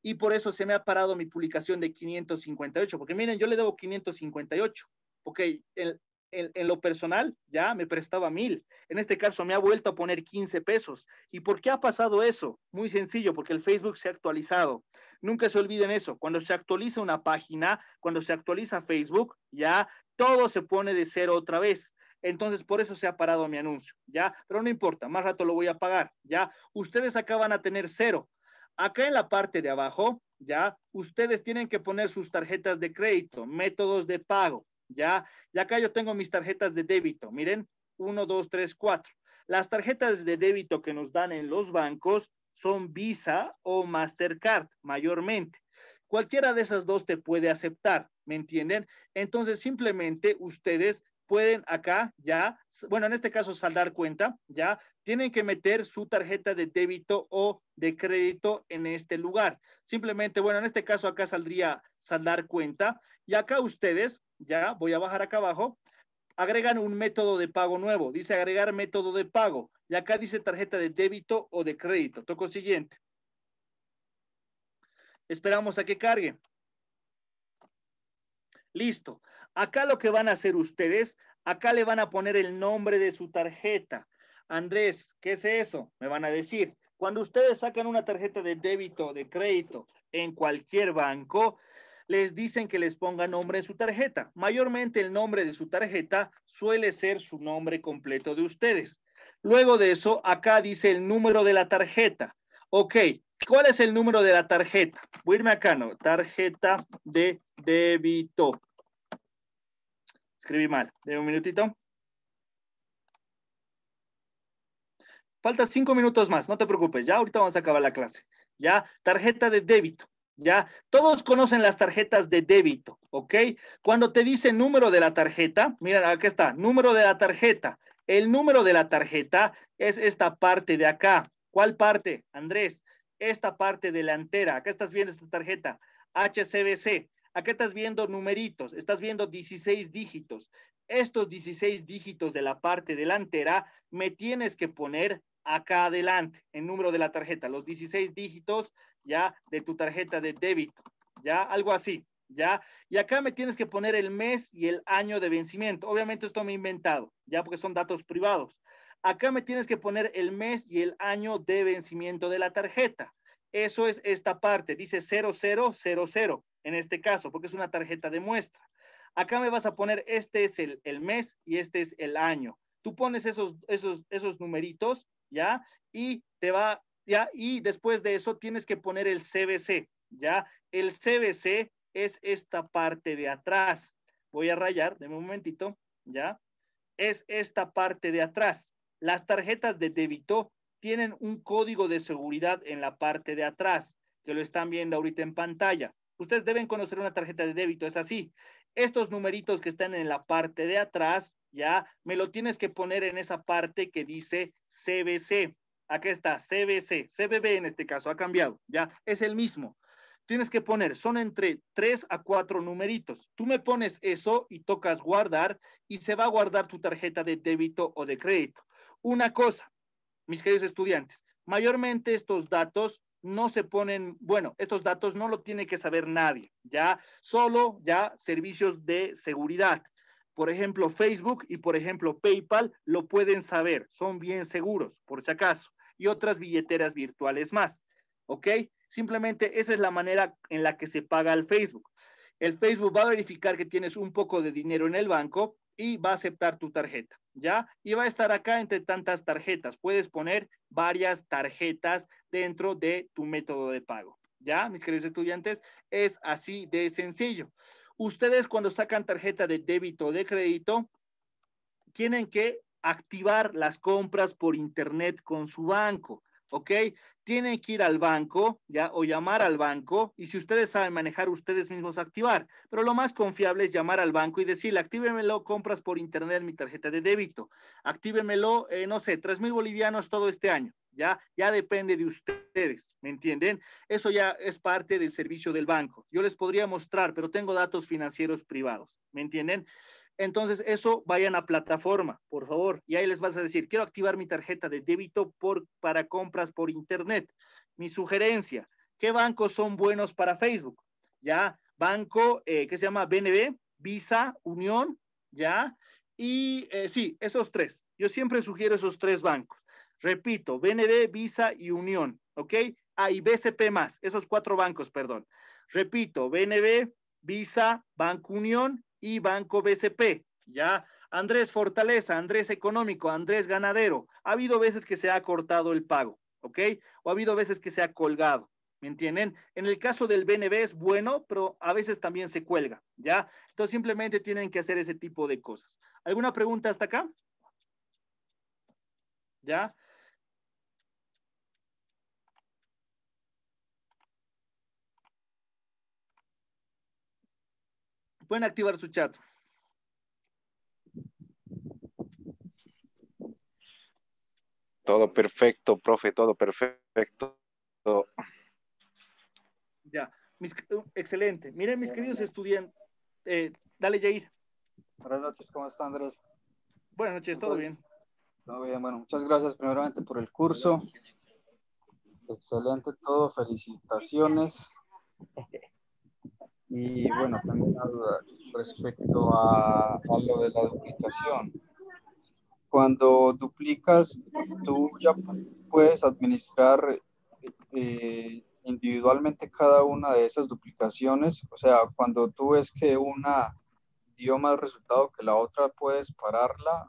Y por eso se me ha parado mi publicación de 558, porque miren, yo le debo 558, ok, en, en, lo personal ya me prestaba mil, en este caso me ha vuelto a poner 15 pesos. ¿Y por qué ha pasado eso? Muy sencillo, porque el Facebook se ha actualizado. Nunca se olviden eso, cuando se actualiza una página, cuando se actualiza Facebook, ya todo se pone de cero otra vez entonces por eso se ha parado mi anuncio, ¿ya? Pero no importa, más rato lo voy a pagar, ¿ya? Ustedes acá van a tener cero. Acá en la parte de abajo, ¿ya? Ustedes tienen que poner sus tarjetas de crédito, métodos de pago, ¿ya? Y acá yo tengo mis tarjetas de débito, miren, uno, dos, tres, cuatro. Las tarjetas de débito que nos dan en los bancos son Visa o Mastercard mayormente. Cualquiera de esas dos te puede aceptar, ¿me entienden? Entonces, simplemente ustedes pueden acá ya, bueno, en este caso saldar cuenta, ya tienen que meter su tarjeta de débito o de crédito en este lugar. Simplemente, bueno, en este caso acá saldría saldar cuenta y acá ustedes, ya voy a bajar acá abajo, agregan un método de pago nuevo, dice agregar método de pago y acá dice tarjeta de débito o de crédito. Toco siguiente. Esperamos a que cargue. Listo. Acá lo que van a hacer ustedes, acá le van a poner el nombre de su tarjeta. Andrés, ¿qué es eso? Me van a decir. Cuando ustedes sacan una tarjeta de débito, de crédito, en cualquier banco, les dicen que les ponga nombre en su tarjeta. Mayormente el nombre de su tarjeta suele ser su nombre completo de ustedes. Luego de eso, acá dice el número de la tarjeta. Ok, ¿cuál es el número de la tarjeta? Voy a irme acá, ¿no? Tarjeta de débito. Escribí mal. Deme un minutito. Falta cinco minutos más, no te preocupes. Ya ahorita vamos a acabar la clase. Ya, tarjeta de débito. Ya, todos conocen las tarjetas de débito, ¿ok? Cuando te dice número de la tarjeta, miren, aquí está, número de la tarjeta. El número de la tarjeta es esta parte de acá. ¿Cuál parte, Andrés? Esta parte delantera. Acá estás viendo esta tarjeta, HCBC. Acá estás viendo numeritos, estás viendo 16 dígitos. Estos 16 dígitos de la parte delantera me tienes que poner acá adelante, el número de la tarjeta, los 16 dígitos ya de tu tarjeta de débito, ya algo así, ya. Y acá me tienes que poner el mes y el año de vencimiento. Obviamente esto me he inventado, ya porque son datos privados. Acá me tienes que poner el mes y el año de vencimiento de la tarjeta. Eso es esta parte, dice 0000 en este caso, porque es una tarjeta de muestra. Acá me vas a poner, este es el, mes y este es el año. Tú pones esos, esos, esos numeritos, ¿ya? Y te va, ¿ya? Y después de eso tienes que poner el CBC, ¿ya? El CBC es esta parte de atrás. Voy a rayar, de un momentito, ¿ya? Es esta parte de atrás. Las tarjetas de débito tienen un código de seguridad en la parte de atrás, que lo están viendo ahorita en pantalla. Ustedes deben conocer una tarjeta de débito, es así. Estos numeritos que están en la parte de atrás, ya me lo tienes que poner en esa parte que dice CBC. Aquí está, CBC, CBB en este caso, ha cambiado, ya es el mismo. Tienes que poner, son entre tres a cuatro numeritos. Tú me pones eso y tocas guardar y se va a guardar tu tarjeta de débito o de crédito. Una cosa, mis queridos estudiantes, mayormente estos datos no se ponen, bueno, estos datos no lo tiene que saber nadie, ya solo ya servicios de seguridad. Por ejemplo, Facebook y por ejemplo PayPal lo pueden saber, son bien seguros, por si acaso, y otras billeteras virtuales más. ¿Ok? Simplemente esa es la manera en la que se paga el Facebook. El Facebook va a verificar que tienes un poco de dinero en el banco y va a aceptar tu tarjeta, ¿ya? Y va a estar acá entre tantas tarjetas. Puedes poner varias tarjetas dentro de tu método de pago, ¿ya? Mis queridos estudiantes, es así de sencillo. Ustedes cuando sacan tarjeta de débito o de crédito, tienen que activar las compras por internet con su banco. ¿ok? Tienen que ir al banco, ¿ya? O llamar al banco. Y si ustedes saben manejar, ustedes mismos activar. Pero lo más confiable es llamar al banco y decirle, actívemelo, compras por internet mi tarjeta de débito. Actívenmelo, eh, no sé, tres mil bolivianos todo este año. ¿Ya? ya depende de ustedes, ¿me entienden? Eso ya es parte del servicio del banco. Yo les podría mostrar, pero tengo datos financieros privados, ¿me entienden? Entonces, eso vayan a plataforma, por favor. Y ahí les vas a decir, quiero activar mi tarjeta de débito por, para compras por Internet. Mi sugerencia, ¿qué bancos son buenos para Facebook? Ya, banco eh, ¿qué se llama BNB, Visa, Unión, ya. Y eh, sí, esos tres. Yo siempre sugiero esos tres bancos. Repito, BNB, Visa y Unión, ¿ok? Ah, y BCP más, esos cuatro bancos, perdón. Repito, BNB, Visa, Banco Unión y Banco BCP. Ya, Andrés Fortaleza, Andrés Económico, Andrés Ganadero. Ha habido veces que se ha cortado el pago, ¿ok? O ha habido veces que se ha colgado. ¿Me entienden? En el caso del BNB es bueno, pero a veces también se cuelga, ¿ya? Entonces simplemente tienen que hacer ese tipo de cosas. ¿Alguna pregunta hasta acá? ¿Ya? Pueden activar su chat. Todo perfecto, profe, todo perfecto. Ya, uh, excelente. Miren, mis queridos estudiantes, eh, dale, Jair. Buenas noches, ¿cómo están, Andrés? Buenas noches, ¿todo, ¿todo bien? Todo bien, bueno, muchas gracias primeramente por el curso. Excelente todo, felicitaciones. Y bueno, también respecto a, lo de la duplicación. Cuando duplicas, tú ya puedes administrar eh, individualmente cada una de esas duplicaciones. O sea, cuando tú ves que una dio más resultado que la otra, puedes pararla,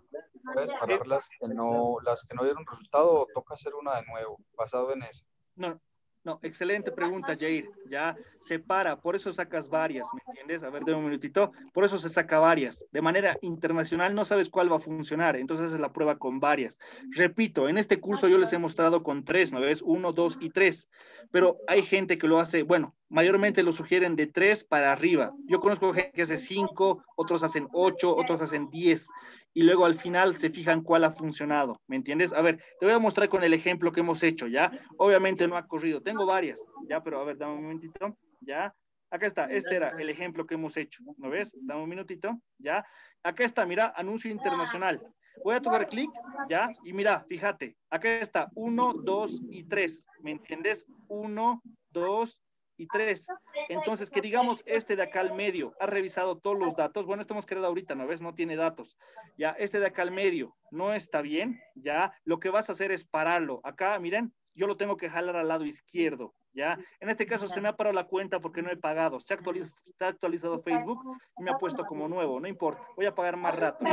puedes parar las que no, las que no dieron resultado o toca hacer una de nuevo, basado en eso. No, no, excelente pregunta, Jair. Ya se para, por eso sacas varias, ¿me entiendes? A ver, de un minutito. Por eso se saca varias. De manera internacional no sabes cuál va a funcionar, entonces haces la prueba con varias. Repito, en este curso yo les he mostrado con tres, ¿no ves? Uno, dos y tres. Pero hay gente que lo hace, bueno, mayormente lo sugieren de 3 para arriba. Yo conozco gente que hace 5, otros hacen 8, otros hacen 10 y luego al final se fijan cuál ha funcionado, ¿me entiendes? A ver, te voy a mostrar con el ejemplo que hemos hecho, ¿ya? Obviamente no ha corrido, tengo varias, ¿ya? Pero a ver, dame un momentito, ¿ya? Acá está, este era el ejemplo que hemos hecho, ¿no ves? Dame un minutito, ¿ya? Acá está, mira, anuncio internacional. Voy a tocar clic, ¿ya? Y mira, fíjate, acá está, 1, 2 y 3, ¿me entiendes? 1, 2 y tres. Ah, entonces, que digamos este de acá al medio ha revisado todos los datos. Bueno, esto hemos creado ahorita, ¿no ves? No tiene datos. Ya, este de acá al medio no está bien, ya. Lo que vas a hacer es pararlo. Acá, miren, yo lo tengo que jalar al lado izquierdo. ¿ya? En este caso se me ha parado la cuenta porque no he pagado. Se ha actualizado, actualizado Facebook y me ha puesto como nuevo, no importa. Voy a pagar más rato,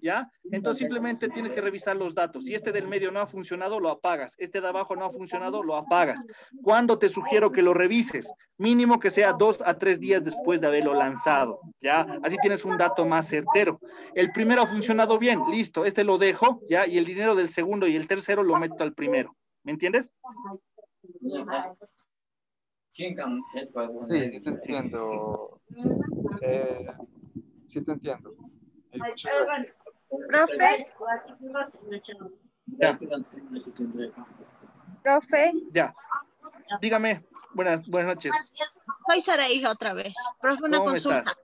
¿ya? Entonces simplemente tienes que revisar los datos. Si este del medio no ha funcionado, lo apagas. Este de abajo no ha funcionado, lo apagas. ¿Cuándo te sugiero que lo revises? Mínimo que sea dos a tres días después de haberlo lanzado, ¿ya? Así tienes un dato más certero. El primero ha funcionado bien, listo. Este lo dejo, ¿ya? Y el dinero del segundo y el tercero lo meto al primero. ¿Me entiendes? Sí, eh, sí te entiendo. sí te entiendo. Profe. Ya. Profe. Ya. Dígame, buenas, buenas noches. Soy Saraíja otra vez. Profe, una consulta.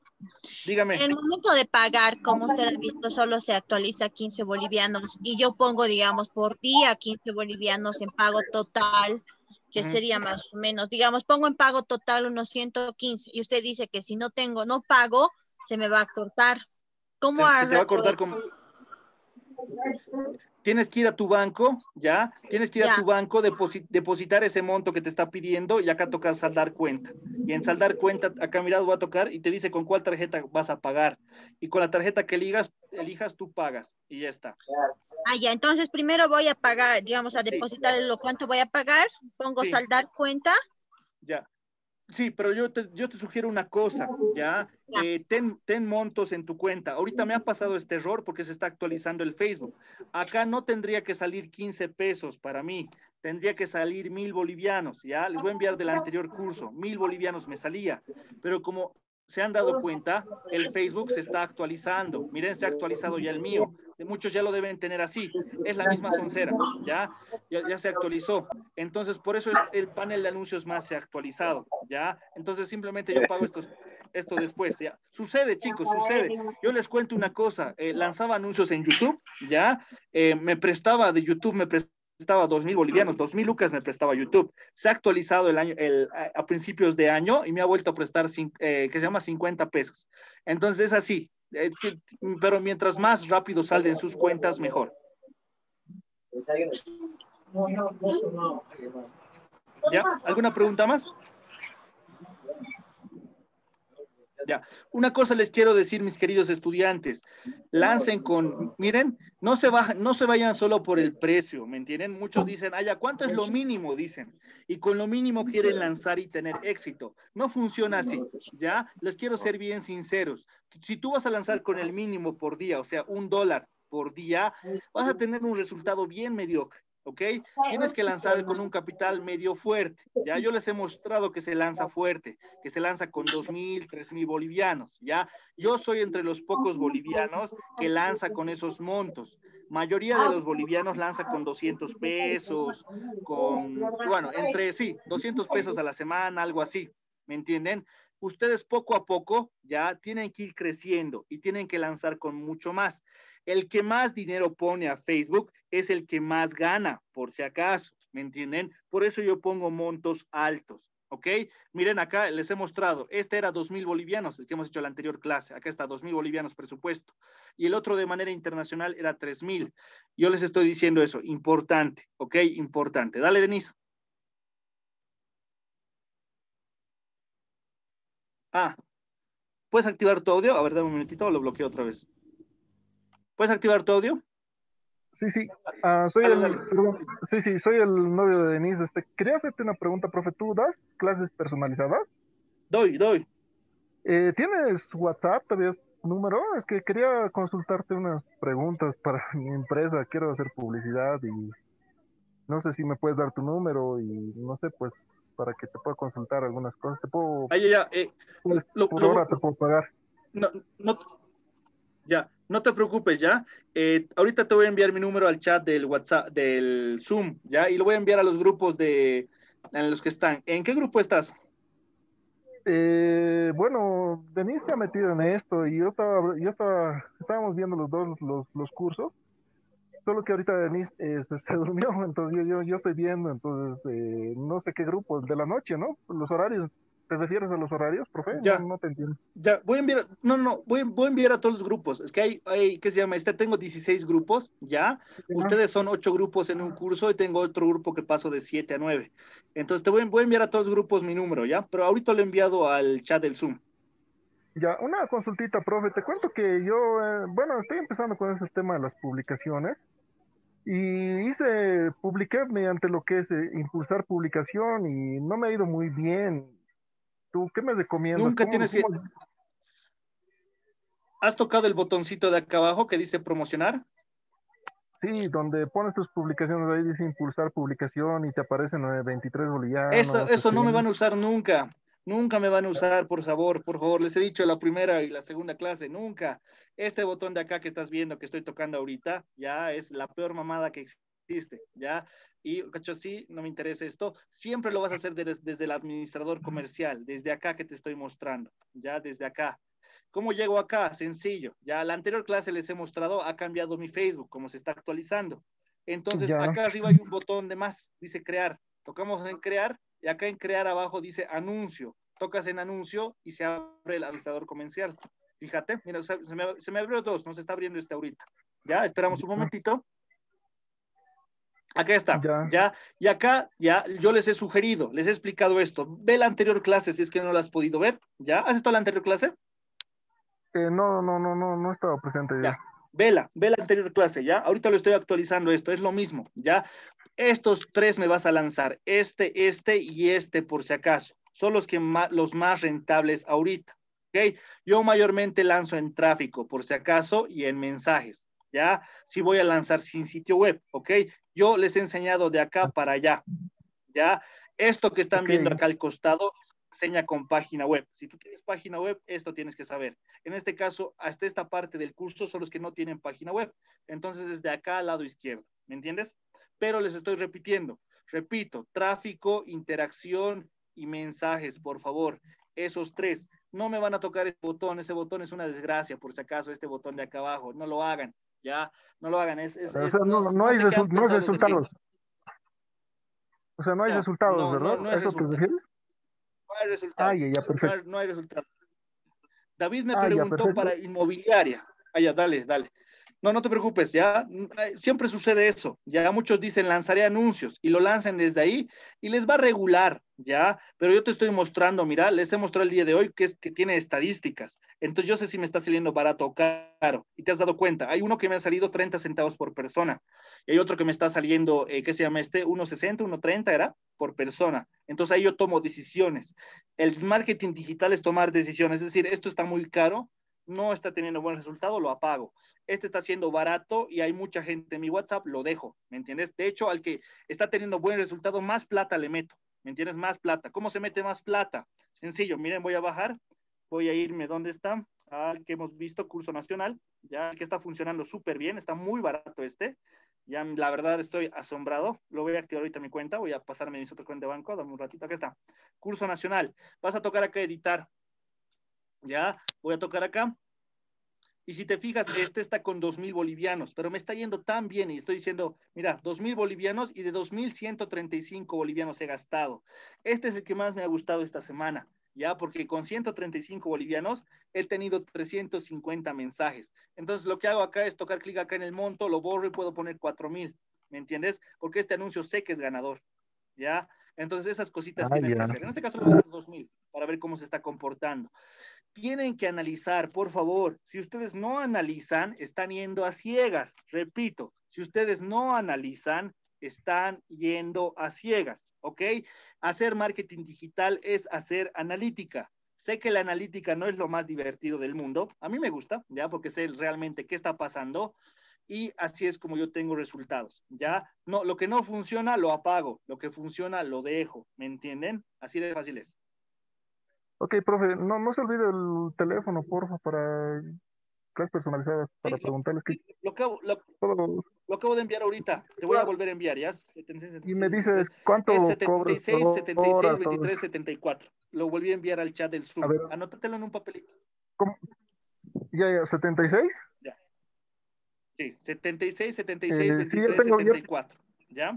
Dígame. En el momento de pagar, como usted ha visto, solo se actualiza 15 bolivianos y yo pongo, digamos, por día 15 bolivianos en pago total que sería más o menos, digamos, pongo en pago total unos 115 y usted dice que si no tengo, no pago, se me va a cortar. ¿Cómo se, se te va a cortar como. Tienes que ir a tu banco, ¿ya? Tienes que ir a tu banco, depositar ese monto que te está pidiendo y acá tocar saldar cuenta. Y en saldar cuenta, acá mirado va a tocar y te dice con cuál tarjeta vas a pagar. Y con la tarjeta que ligas, elijas, tú pagas y ya está. Ah, ya, entonces primero voy a pagar, digamos, a depositar lo cuánto voy a pagar, pongo saldar cuenta. Ya. Sí, pero yo te, yo te sugiero una cosa, ¿ya? Eh, ten, ten montos en tu cuenta. Ahorita me ha pasado este error porque se está actualizando el Facebook. Acá no tendría que salir 15 pesos para mí, tendría que salir mil bolivianos, ¿ya? Les voy a enviar del anterior curso, mil bolivianos me salía, pero como se han dado cuenta, el Facebook se está actualizando. Miren, se ha actualizado ya el mío. Eh, muchos ya lo deben tener así. Es la misma soncera, ¿ya? ¿ya? se actualizó. Entonces, por eso el panel de anuncios más se ha actualizado, ¿ya? Entonces, simplemente yo pago esto después, ¿ya? Sucede, chicos, sucede. Yo les cuento una cosa. Eh, lanzaba anuncios en YouTube, ¿ya? Eh, me prestaba de YouTube, me prestaba estaba dos mil bolivianos, 2000 mil lucas me prestaba YouTube. Se ha actualizado el año, a, principios de año y me ha vuelto a prestar, eh, que se llama 50 pesos. Entonces es así, eh, pero mientras más rápido salen sus cuentas, mejor. Pues, ¿Ya? ¿Alguna pregunta más? Una cosa les quiero decir, mis queridos estudiantes, lancen con, miren, no se, no se vayan solo por el precio, ¿me entienden? Muchos dicen, ay, ¿cuánto es lo mínimo? Dicen, y con lo mínimo quieren lanzar y tener éxito. No funciona así, ¿ya? Les quiero ser bien sinceros. Si tú vas a lanzar con el mínimo por día, o sea, un dólar por día, vas a tener un resultado bien mediocre. ¿ok? Ah, Tienes que lanzar con un capital medio fuerte. Ya yo les he mostrado que se lanza fuerte, que se lanza con 2.000, 3.000 bolivianos, ¿ya? Yo soy entre los pocos bolivianos que lanza con esos montos. Mayoría de ah, los bolivianos lanza con 200 pesos, con, bueno, entre sí, 200 pesos a la semana, algo así, ¿me entienden? Ustedes poco a poco ya tienen que ir creciendo y tienen que lanzar con mucho más. El que más dinero pone a Facebook es el que más gana, por si acaso, ¿me entienden? Por eso yo pongo montos altos. ¿ok? Miren acá, les he mostrado, este era 2.000 bolivianos, el que hemos hecho la anterior clase, acá está 2.000 bolivianos presupuesto, y el otro de manera internacional era 3.000. Yo les estoy diciendo eso, importante, ¿ok? Importante. Dale, Denise. Ah, ¿puedes activar tu audio? A ver, dame un minutito, lo bloqueo otra vez. ¿Puedes activar tu audio? Sí, sí. Ah, soy, el, sí, sí, soy el novio de Denise. Este, quería hacerte una pregunta, profe. ¿Tú das clases personalizadas? Doy, doy. Eh, ¿Tienes WhatsApp? tienes número? Es que quería consultarte unas preguntas para mi empresa. Quiero hacer publicidad y no sé si me puedes dar tu número y no sé, pues, para que te pueda consultar algunas cosas. Te puedo... Ay, ya, eh, pues, por pagar. No, no, ya, no te preocupes, ya. Eh, ahorita te voy a enviar mi número al chat del WhatsApp, del Zoom, ya, y lo voy a enviar a los grupos de en los que están. ¿En qué grupo estás? Eh, bueno, Denise se ha metido en esto y yo estaba, yo estaba, estábamos viendo los dos los, los cursos, solo que ahorita Denise este, se, durmió, entonces yo, estoy viendo, entonces eh, no sé qué grupo, de la noche, ¿no? Los horarios ¿Te refieres a los horarios, profe? Ya, no, te entiendo. Ya, voy a enviar, no, no, voy, voy, a enviar a todos los grupos. Es que hay, hay, ¿qué se llama? Este tengo 16 grupos, ya. Ustedes son 8 grupos en un curso y tengo otro grupo que paso de 7 a 9. Entonces te voy, voy a enviar a todos los grupos mi número, ya. Pero ahorita lo he enviado al chat del Zoom. Ya, una consultita, profe. Te cuento que yo, eh, bueno, estoy empezando con ese tema de las publicaciones y hice, publiqué mediante lo que es eh, impulsar publicación y no me ha ido muy bien ¿Tú qué me recomiendas? Nunca tienes ¿Has tocado el botoncito de acá abajo que dice promocionar? Sí, donde pones tus publicaciones, ahí dice impulsar publicación y te aparecen 23 eh, bolillas. Eso, eso no me van a usar nunca. Nunca me van a usar, por favor, por favor. Les he dicho la primera y la segunda clase, nunca. Este botón de acá que estás viendo, que estoy tocando ahorita, ya es la peor mamada que existe ¿ya? Y, cacho, sí, no me interesa esto, siempre lo vas a hacer desde, desde el administrador comercial, desde acá que te estoy mostrando, ¿ya? Desde acá. ¿Cómo llego acá? Sencillo, ya la anterior clase les he mostrado, ha cambiado mi Facebook, como se está actualizando. Entonces, acá arriba hay un botón de más, dice crear. Tocamos en crear y acá en crear abajo dice anuncio. Tocas en anuncio y se abre el administrador comercial. Fíjate, mira, se me, se me abrió dos, no se está abriendo este ahorita. Ya, esperamos un momentito. Acá está, ya. Y acá ya yo les he sugerido, les he explicado esto. Ve la anterior clase si es que no la has podido ver. ¿Ya? ¿Has estado la anterior clase? no, no, no, no, no estaba presente ya. Vela, ve la anterior clase, ¿ya? Ahorita lo estoy actualizando esto, es lo mismo, ¿ya? Estos tres me vas a lanzar, este, este y este por si acaso. Son los, que más, los más rentables ahorita, ¿ok? Yo mayormente lanzo en tráfico por si acaso y en mensajes, ¿ya? Si voy a lanzar sin sitio web, ¿ok? Yo les he enseñado de acá para allá, ¿ya? Esto que están viendo acá al costado seña con página web. Si tú tienes página web, esto tienes que saber. En este caso, hasta esta parte del curso son los que no tienen página web. Entonces, de acá al lado izquierdo, ¿me entiendes? Pero les estoy repitiendo. Repito, tráfico, interacción y mensajes, por favor. Esos tres. No me van a tocar ese botón. Ese botón es una desgracia, por si acaso, este botón de acá abajo. No lo hagan. Ya, no lo hagan. Es, no, hay, no hay resultados. O sea, no hay resultados, ¿verdad? No, ¿Eso No hay resultados. Ah, no, hay, resultados. David me ah, preguntó para inmobiliaria. Ah, dale, dale. No, no te preocupes, ya mm, eh, siempre sucede eso. Ya muchos dicen lanzaré anuncios y lo lancen desde ahí y les va a regular, ya. Pero yo te estoy mostrando, mira, les he mostrado el día de hoy que es que tiene estadísticas. Entonces yo sé si me está saliendo barato o caro y te has dado cuenta. Hay uno que me ha salido 30 centavos por persona y hay otro que me está saliendo, eh, ¿qué se llama este? 1.60, 1.30 era por persona. Entonces ahí yo tomo decisiones. El marketing digital es tomar decisiones, es decir, esto está muy caro no está teniendo buen resultado, lo apago. Este está siendo barato y hay mucha gente en mi WhatsApp, lo dejo, ¿me entiendes? De hecho, al que está teniendo buen resultado, más plata le meto, ¿me entiendes? Más plata. ¿Cómo se mete más plata? Sencillo, miren, voy a bajar, voy a irme, ¿dónde está? Al que hemos visto, curso nacional, ya que está funcionando súper bien, está muy barato este. Ya la verdad estoy asombrado. Lo voy a activar ahorita mi cuenta. Voy a pasarme mi otra cuenta de banco. Dame un ratito. Acá está. Curso nacional. Vas a tocar acá editar. Ya, voy a tocar acá. Y si te fijas, este está con 2.000 bolivianos, pero me está yendo tan bien y estoy diciendo, mira, 2.000 bolivianos y de 2.135 bolivianos he gastado. Este es el que más me ha gustado esta semana, ¿ya? Porque con 135 bolivianos he tenido 350 mensajes. Entonces, lo que hago acá es tocar clic acá en el monto, lo borro y puedo poner 4.000, ¿me entiendes? Porque este anuncio sé que es ganador, ¿ya? Entonces, esas cositas ah, tienes que hacer. En este caso, lo voy a 2.000 para ver cómo se está comportando tienen que analizar, por favor. Si ustedes no analizan, están yendo a ciegas. Repito, si ustedes no analizan, están yendo a ciegas, ¿ok? Hacer marketing digital es hacer analítica. Sé que la analítica no es lo más divertido del mundo. A mí me gusta, ¿ya? Porque sé realmente qué está pasando y así es como yo tengo resultados, ¿ya? No, lo que no funciona lo apago, lo que funciona lo dejo, ¿me entienden? Así de fácil es. Ok, profe, no, no se olvide el teléfono, porfa, para clases personalizadas, para sí, preguntarles lo, qué. Lo acabo, lo, lo, acabo de enviar ahorita, te voy a volver a enviar, ¿ya? 76, y me dices cuánto. Es 76, cobras, 76, horas, 23, 74. Lo volví a enviar al chat del Zoom. Anótatelo en un papelito. ¿Cómo? Ya, ya, 76. Ya. Sí, 76, 76, eh, 23, sí, tengo, 74. ¿Ya?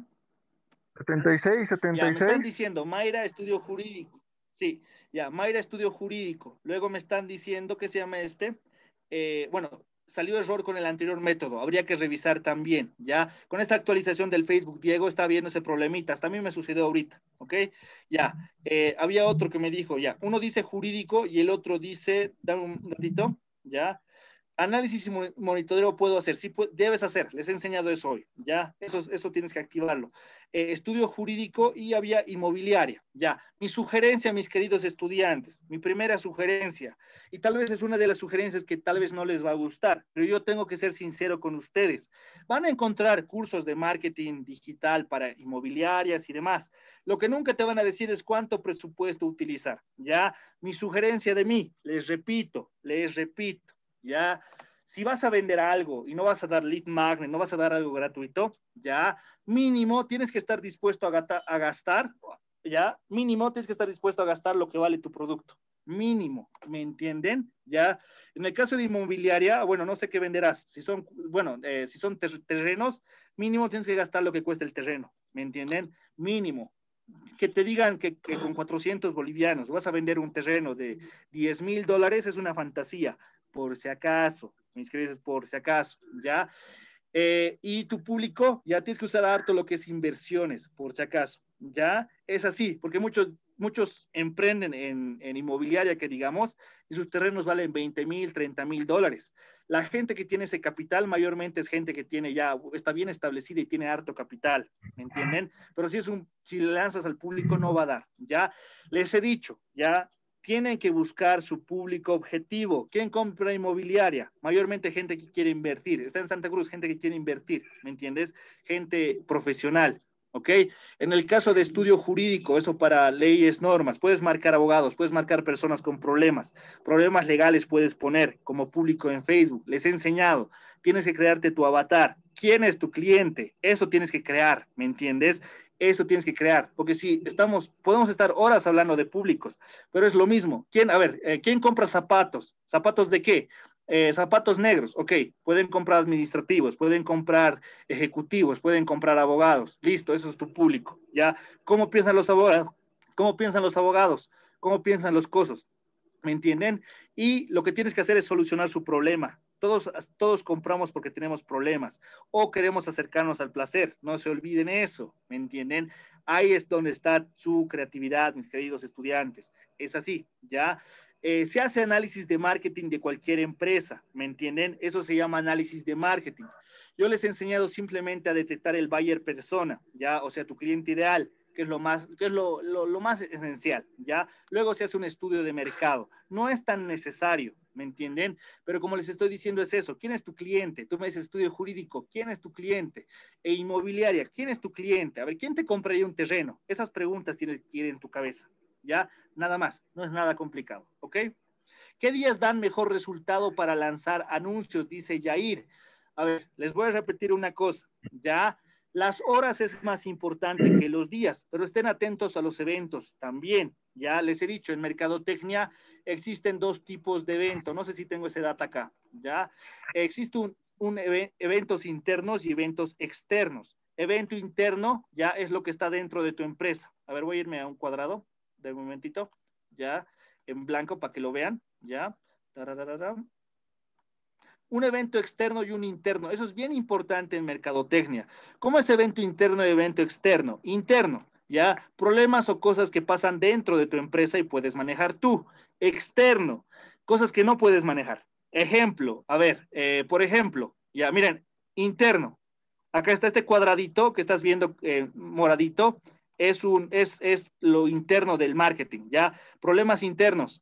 76, 76. Ya, me están diciendo, Mayra, estudio jurídico. Sí, ya, Mayra Estudio jurídico. Luego me están diciendo que se llama este. Eh, bueno, salió error con el anterior método, habría que revisar también, ¿ya? Con esta actualización del Facebook, Diego, está viendo ese problemita, hasta a mí me sucedió ahorita, ¿ok? Ya, eh, había otro que me dijo, ya, uno dice jurídico y el otro dice, dame un ratito, ¿ya? Análisis y monitoreo puedo hacer, sí debes hacer, les he enseñado eso hoy, ya, eso, eso tienes que activarlo. Eh, estudio jurídico y había inmobiliaria, ya. Mi sugerencia, mis queridos estudiantes, mi primera sugerencia, y tal vez es una de las sugerencias que tal vez no les va a gustar, pero yo tengo que ser sincero con ustedes. Van a encontrar cursos de marketing digital para inmobiliarias y demás. Lo que nunca te van a decir es cuánto presupuesto utilizar, ya. Mi sugerencia de mí, les repito, les repito ya si vas a vender algo y no vas a dar lead magnet, no vas a dar algo gratuito, ya mínimo tienes que estar dispuesto a, gastar, ya mínimo tienes que estar dispuesto a gastar lo que vale tu producto, mínimo, ¿me entienden? Ya en el caso de inmobiliaria, bueno, no sé qué venderás, si son, bueno, eh, si son terrenos, mínimo tienes que gastar lo que cuesta el terreno, ¿me entienden? Mínimo. Que te digan que con 400 bolivianos vas a vender un terreno de 10 mil dólares es una fantasía por si acaso, mis inscribes por si acaso, ¿ya? Eh, y tu público, ya tienes que usar harto lo que es inversiones, por si acaso, ¿ya? Es así, porque muchos, muchos emprenden en, en inmobiliaria, que digamos, y sus terrenos valen 20 mil, 30 mil dólares. La gente que tiene ese capital mayormente es gente que tiene ya, está bien establecida y tiene harto capital, ¿me entienden? Pero si es un, si le lanzas al público no va a dar, ¿ya? Les he dicho, ya, tienen que buscar su público objetivo. ¿Quién compra inmobiliaria? Mayormente gente que quiere invertir. Está en Santa Cruz, gente que quiere invertir, ¿me entiendes? Gente profesional. ¿ok? En el caso de estudio jurídico, eso para leyes, normas, puedes marcar abogados, puedes marcar personas con problemas, problemas legales puedes poner como público en Facebook, les he enseñado, tienes que crearte tu avatar, quién es tu cliente, eso tienes que crear, ¿me entiendes? Eso tienes que crear, porque si estamos, podemos estar horas hablando de públicos, pero es lo mismo. ¿Quién, a ver, eh, quién compra zapatos? ¿Zapatos de qué? Eh, zapatos negros, ok, pueden comprar administrativos, pueden comprar ejecutivos, pueden comprar abogados, listo, eso es tu público, ¿ya? ¿Cómo piensan los abogados? ¿Cómo piensan los abogados? ¿Cómo piensan los cosos? ¿Me entienden? Y lo que tienes que hacer es solucionar su problema, todos, compramos porque tenemos problemas o queremos acercarnos al placer. No se olviden eso, ¿me entienden? Ahí es donde está su creatividad, mis queridos estudiantes. Es así, ¿ya? Eh, se hace análisis de marketing de cualquier empresa, ¿me entienden? Eso se llama análisis de marketing. Yo les he enseñado simplemente a detectar el buyer persona, ¿ya? O sea, tu cliente ideal, que es lo más, que es lo, más esencial, ¿ya? Luego se hace un estudio de mercado. No es tan necesario, ¿me entienden? Pero como les estoy diciendo es eso, ¿quién es tu cliente? Tú me dices estudio jurídico, ¿quién es tu cliente? E inmobiliaria, ¿quién es tu cliente? A ver, ¿quién te compraría un terreno? Esas preguntas tienen en tu cabeza, ¿ya? Nada más, no es nada complicado, ¿ok? ¿Qué días dan mejor resultado para lanzar anuncios? Dice Yair. A ver, les voy a repetir una cosa, ¿ya? Las horas es más importante que los días, pero estén atentos a los eventos también. Ya les he dicho, en mercadotecnia existen dos tipos de evento. No sé si tengo ese dato acá. Ya existe un, eventos internos y eventos externos. Evento interno ya es lo que está dentro de tu empresa. A ver, voy a irme a un cuadrado de un momentito. Ya en blanco para que lo vean. Ya. un evento externo y un interno. Eso es bien importante en mercadotecnia. ¿Cómo es evento interno y evento externo? Interno. ¿ya? Problemas o cosas que pasan dentro de tu empresa y puedes manejar tú. Externo, cosas que no puedes manejar. Ejemplo, a ver, eh, por ejemplo, ya, miren, interno. Acá está este cuadradito que estás viendo eh, moradito. Es, un, es, es lo interno del marketing, ¿ya? Problemas internos.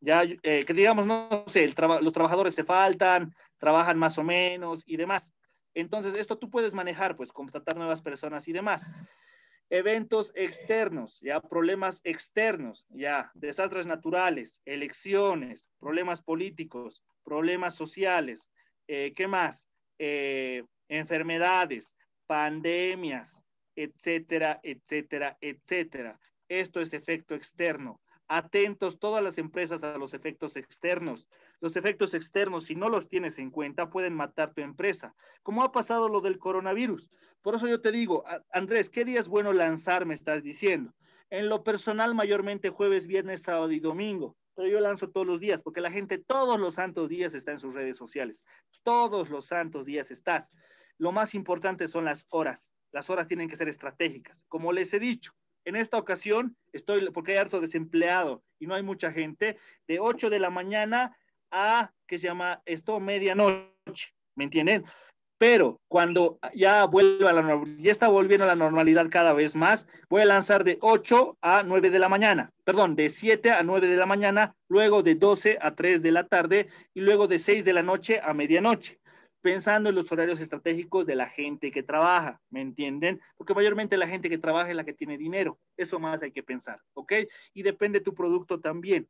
Ya, eh, que digamos, no sé, el los trabajadores se faltan, trabajan más o menos y demás. Entonces, esto tú puedes manejar, pues, contratar nuevas personas y demás. Eventos externos, ya problemas externos, ya desastres naturales, elecciones, problemas políticos, problemas sociales, eh, ¿qué más? Eh, enfermedades, pandemias, etcétera, etcétera, etcétera. Esto es efecto externo. Atentos todas las empresas a los efectos externos. Los efectos externos, si no los tienes en cuenta, pueden matar tu empresa, como ha pasado lo del coronavirus. Por eso yo te digo, Andrés, ¿qué día es bueno lanzar? Me estás diciendo. En lo personal, mayormente jueves, viernes, sábado y domingo pero yo lanzo todos los días, porque la gente todos los santos días está en sus redes sociales, todos los santos días estás. Lo más importante son las horas, las horas tienen que ser estratégicas, como les he dicho. En esta ocasión estoy, porque hay harto desempleado y no hay mucha gente, de 8 de la mañana a, que se llama esto, medianoche, ¿me entienden? Pero cuando ya vuelva a la ya está volviendo a la normalidad cada vez más, voy a lanzar de 8 a 9 de la mañana, perdón, de 7 a 9 de la mañana, luego de 12 a 3 de la tarde y luego de 6 de la noche a medianoche pensando en los horarios estratégicos de la gente que trabaja, ¿me entienden? Porque mayormente la gente que trabaja es la que tiene dinero, eso más hay que pensar, ¿ok? Y depende tu producto también,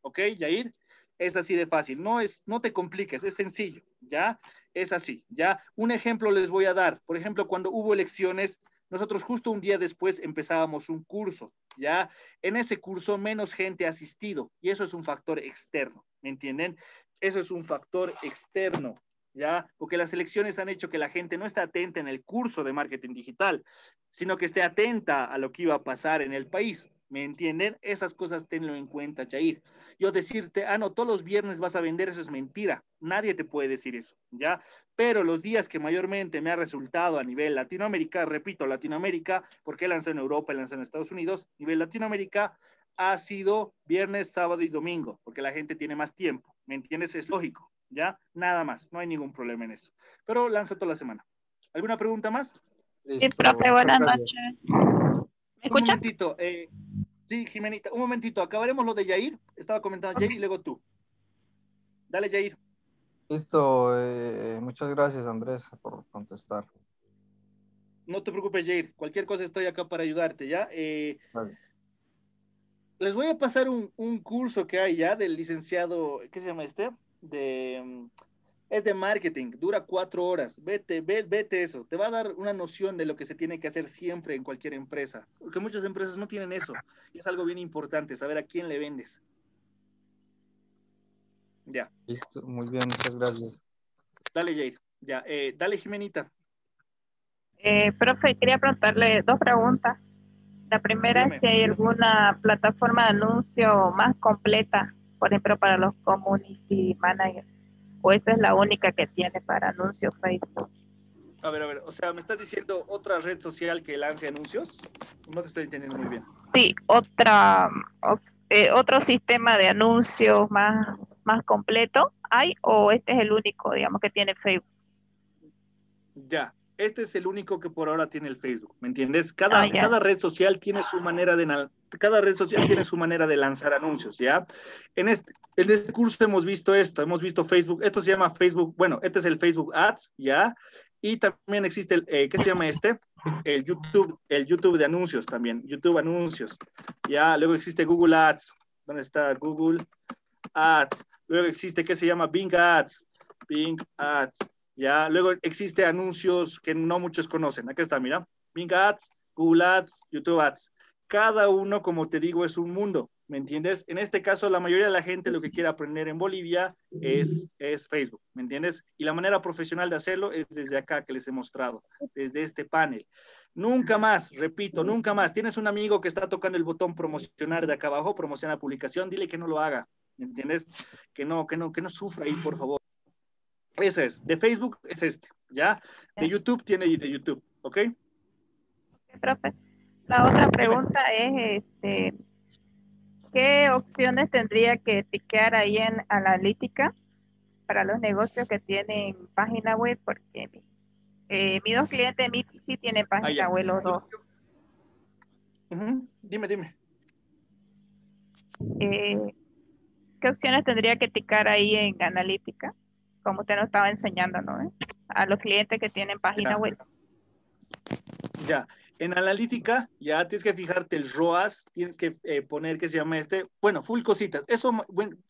¿ok, Yair?, es así de fácil, no, es, no te compliques, es sencillo, ¿ya? Es así, ¿ya? Un ejemplo les voy a dar. Por ejemplo, cuando hubo elecciones, nosotros justo un día después empezábamos un curso, ¿ya? En ese curso menos gente ha asistido y eso es un factor externo, ¿me entienden? Eso es un factor externo, ¿ya? Porque las elecciones han hecho que la gente no esté atenta en el curso de marketing digital, sino que esté atenta a lo que iba a pasar en el país. ¿Me entienden? Esas cosas tenlo en cuenta, Jair. Yo decirte, ah, no, todos los viernes vas a vender, eso es mentira. Nadie te puede decir eso, ¿ya? Pero los días que mayormente me ha resultado a nivel Latinoamérica, repito, Latinoamérica, porque he en Europa, y lanzado en Estados Unidos, nivel Latinoamérica, ha sido viernes, sábado y domingo, porque la gente tiene más tiempo. ¿Me entiendes? Es lógico, ¿ya? Nada más, no hay ningún problema en eso. Pero lanzo toda la semana. ¿Alguna pregunta más? Sí, profe, buenas noches. ¿Me escucha? Un momentito, eh, Sí, Jimenita, un momentito, acabaremos lo de Yair. Estaba comentando Jair, y luego tú. Dale, Jair. Listo, eh, muchas gracias Andrés por contestar. No te preocupes, Jair. Cualquier cosa estoy acá para ayudarte, ¿ya? Eh, les voy a pasar un, curso que hay ya del licenciado, ¿qué se llama este? De mm, es de marketing, dura cuatro horas. Vete, ve, vete eso. Te va a dar una noción de lo que se tiene que hacer siempre en cualquier empresa. Porque muchas empresas no tienen eso. Y es algo bien importante, saber a quién le vendes. Ya. Listo, muy bien, muchas gracias. Dale, Jade. Ya, eh, dale, Jimenita. Eh, profe, quería preguntarle dos preguntas. La primera es si hay alguna plataforma de anuncio más completa, por ejemplo, para los community managers o esta pues, es la única que tiene para anuncios Facebook. A ver, a ver, o sea, me estás diciendo otra red social que lance anuncios. No te estoy entendiendo muy bien. Sí, otra, eh, otro sistema de anuncios más, más completo hay o este es el único, digamos, que tiene Facebook. Ya, este es el único que por ahora tiene el Facebook, ¿me entiendes? Cada, ah, cada red social tiene su manera de cada red social tiene su manera de lanzar anuncios, ¿ya? En este, en este curso hemos visto esto, hemos visto Facebook, esto se llama Facebook, bueno, este es el Facebook Ads, ¿ya? Y también existe el, eh, ¿qué se llama este? El YouTube, el YouTube de anuncios también, YouTube anuncios, ¿ya? Luego existe Google Ads, ¿dónde está Google Ads? Luego existe, ¿qué se llama Bing Ads? Bing Ads. Ya, luego existe anuncios que no muchos conocen. Aquí está, mira. Bing Ads, Google Ads, YouTube Ads. Cada uno, como te digo, es un mundo, ¿me entiendes? En este caso, la mayoría de la gente lo que quiere aprender en Bolivia es, es Facebook, ¿me entiendes? Y la manera profesional de hacerlo es desde acá que les he mostrado, desde este panel. Nunca más, repito, nunca más. Tienes un amigo que está tocando el botón promocionar de acá abajo, promocionar publicación, dile que no lo haga, ¿me entiendes? Que no, que no, que no sufra ahí, por favor. Ese es. De Facebook es este, ¿ya? De YouTube tiene de YouTube, ¿ok? profe. La otra pregunta es, ¿qué opciones tendría que ticar ahí en analítica para los negocios que tienen página web? Porque mi dos clientes mi, sí tienen página web los dos. Dime, dime. ¿Qué opciones tendría que ticar ahí en analítica? como usted nos estaba enseñando, ¿no? ¿Eh? A los clientes que tienen página web. Ya, en analítica ya tienes que fijarte el ROAS, tienes que eh, poner qué se llama este, bueno, full cositas. Eso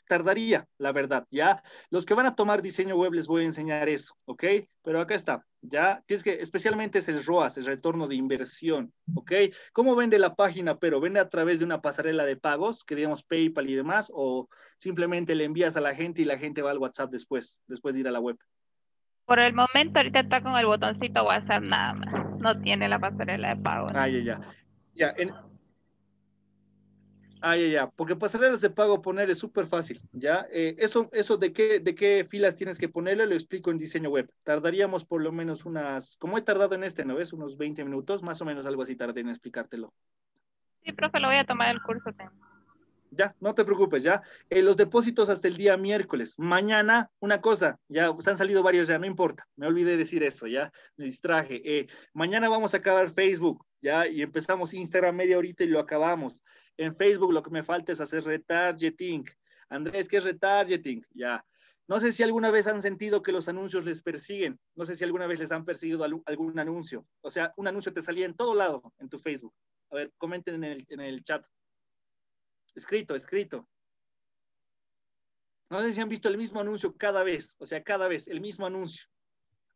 tardaría, la verdad, ¿ya? Los que van a tomar diseño web les voy a enseñar eso, ¿ok? Pero acá está, ya tienes que, especialmente es el ROAS, el retorno de inversión, ¿ok? ¿Cómo vende la página? Pero vende a través de una pasarela de pagos, que digamos PayPal y demás, o simplemente le envías a la gente y la gente va al WhatsApp después, después de ir a la web. Por el momento ahorita está con el botoncito WhatsApp nada más no tiene la pasarela de pago. Ay, Ah, ya, ya. Ah, ya ya, Porque pasarelas de pago poner es súper fácil, ¿ya? Eh, eso eso de, qué, de qué filas tienes que ponerle lo explico en diseño web. Tardaríamos por lo menos unas, como he tardado en este, ¿no ves? Unos 20 minutos, más o menos algo así tarde en explicártelo. Sí, profe, lo voy a tomar el curso ya, no te preocupes, ya. Eh, los depósitos hasta el día miércoles. Mañana, una cosa, ya se han salido varios, ya no importa, me olvidé decir eso, ya, me distraje. Eh, mañana vamos a acabar Facebook, ya, y empezamos Instagram media ahorita y lo acabamos. En Facebook lo que me falta es hacer retargeting. Andrés, ¿qué es retargeting? Ya. No sé si alguna vez han sentido que los anuncios les persiguen. No sé si alguna vez les han perseguido algún anuncio. O sea, un anuncio te salía en todo lado en tu Facebook. A ver, comenten en el chat Escrito, escrito. No sé si han visto el mismo anuncio cada vez, o sea, cada vez, el mismo anuncio.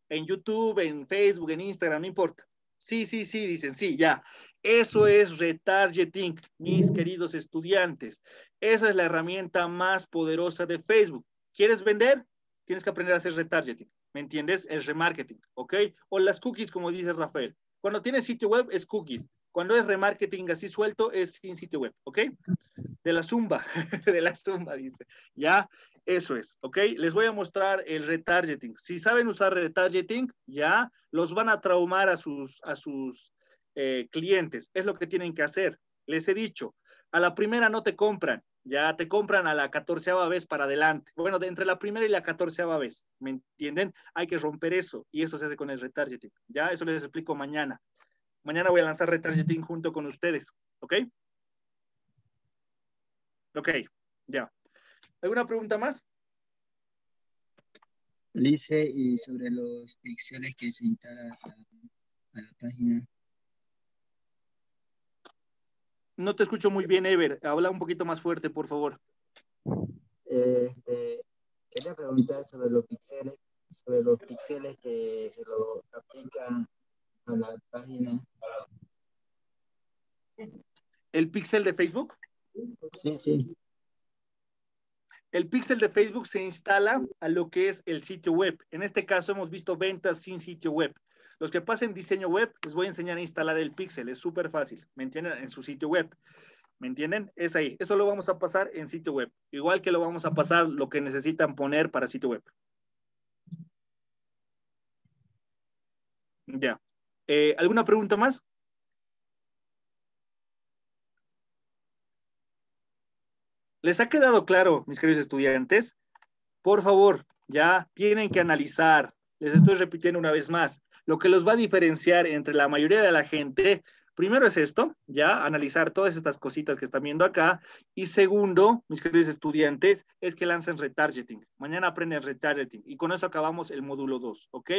En YouTube, en Facebook, en Instagram, no importa. Sí, sí, sí, dicen, sí, ya. Eso es retargeting, mis queridos estudiantes. Esa es la herramienta más poderosa de Facebook. ¿Quieres vender? Tienes que aprender a hacer retargeting. ¿Me entiendes? El remarketing, ¿ok? O las cookies, como dice Rafael. Cuando tienes sitio web, es cookies. Cuando es remarketing así suelto, es sin sitio web, ¿ok? De la zumba, de la zumba, dice. Ya, eso es, ¿ok? Les voy a mostrar el retargeting. Si saben usar retargeting, ya los van a traumar a sus, a sus eh, clientes. Es lo que tienen que hacer. Les he dicho, a la primera no te compran, ya te compran a la catorceava vez para adelante. Bueno, entre la primera y la catorceava vez, ¿me entienden? Hay que romper eso y eso se hace con el retargeting. Ya, eso les explico mañana. Mañana voy a lanzar retargeting junto con ustedes, ¿ok? Ok, ya. ¿Alguna pregunta más? Lice, y sobre los pixeles que se instalan a, la página. No te escucho muy bien, Ever. Habla un poquito más fuerte, por favor. Este, quería preguntar sobre los pixeles, sobre los píxeles que se lo aplican ¿El pixel de Facebook? Sí, sí. El píxel de Facebook se instala a lo que es el sitio web. En este caso hemos visto ventas sin sitio web. Los que pasen diseño web, les voy a enseñar a instalar el pixel. Es súper fácil, ¿me entienden? En su sitio web. ¿Me entienden? Es ahí. Eso lo vamos a pasar en sitio web. Igual que lo vamos a pasar lo que necesitan poner para sitio web. Ya. Eh, ¿Alguna pregunta más? ¿Les ha quedado claro, mis queridos estudiantes? Por favor, ya tienen que analizar. Les estoy repitiendo una vez más. Lo que los va a diferenciar entre la mayoría de la gente Primero es esto, ya analizar todas estas cositas que están viendo acá. Y segundo, mis queridos estudiantes, es que lancen retargeting. Mañana aprenden retargeting y con eso acabamos el módulo 2, ¿ok?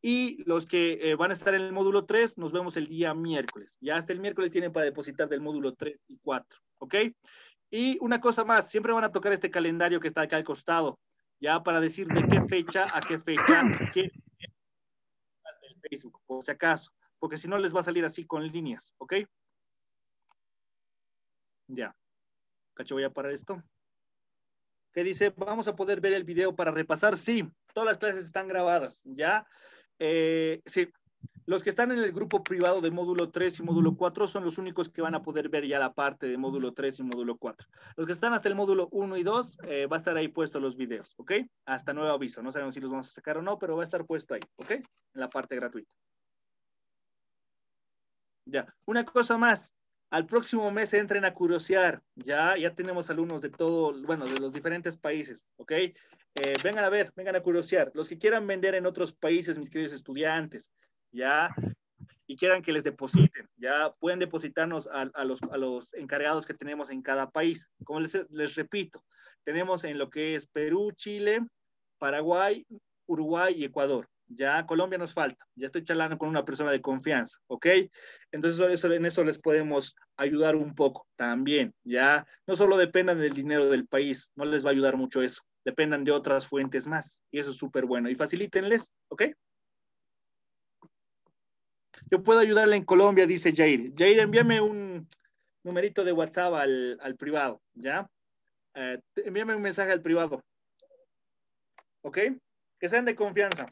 Y los que eh, van a estar en el módulo 3, nos vemos el día miércoles. Ya hasta el miércoles tienen para depositar del módulo 3 y 4, ¿ok? Y una cosa más, siempre van a tocar este calendario que está acá al costado, ya para decir de qué fecha a qué fecha, qué del Facebook, por si acaso porque si no les va a salir así con líneas, ¿ok? Ya. Cacho, voy a parar esto. ¿Qué dice, vamos a poder ver el video para repasar. Sí, todas las clases están grabadas, ¿ya? Eh, sí, los que están en el grupo privado de módulo 3 y módulo 4 son los únicos que van a poder ver ya la parte de módulo 3 y módulo 4. Los que están hasta el módulo 1 y 2, eh, va a estar ahí puesto los videos, ¿ok? Hasta nuevo aviso. No sabemos si los vamos a sacar o no, pero va a estar puesto ahí, ¿ok? En la parte gratuita. Ya, una cosa más. Al próximo mes entren a curiosear, ya, ya tenemos alumnos de todo, bueno, de los diferentes países, ¿ok? Eh, vengan a ver, vengan a curiosear. Los que quieran vender en otros países, mis queridos estudiantes, ya, y quieran que les depositen, ya, pueden depositarnos a, a, los, a los, encargados que tenemos en cada país. Como les, les repito, tenemos en lo que es Perú, Chile, Paraguay, Uruguay y Ecuador. Ya Colombia nos falta. Ya estoy charlando con una persona de confianza, ¿ok? Entonces en eso les podemos ayudar un poco también. Ya no solo dependan del dinero del país, no les va a ayudar mucho eso. Dependan de otras fuentes más y eso es súper bueno. Y facilítenles, ¿ok? Yo puedo ayudarle en Colombia, dice Jair. Jair, envíame un numerito de WhatsApp al, privado, ¿ya? Eh, envíame un mensaje al privado. ¿Ok? Que sean de confianza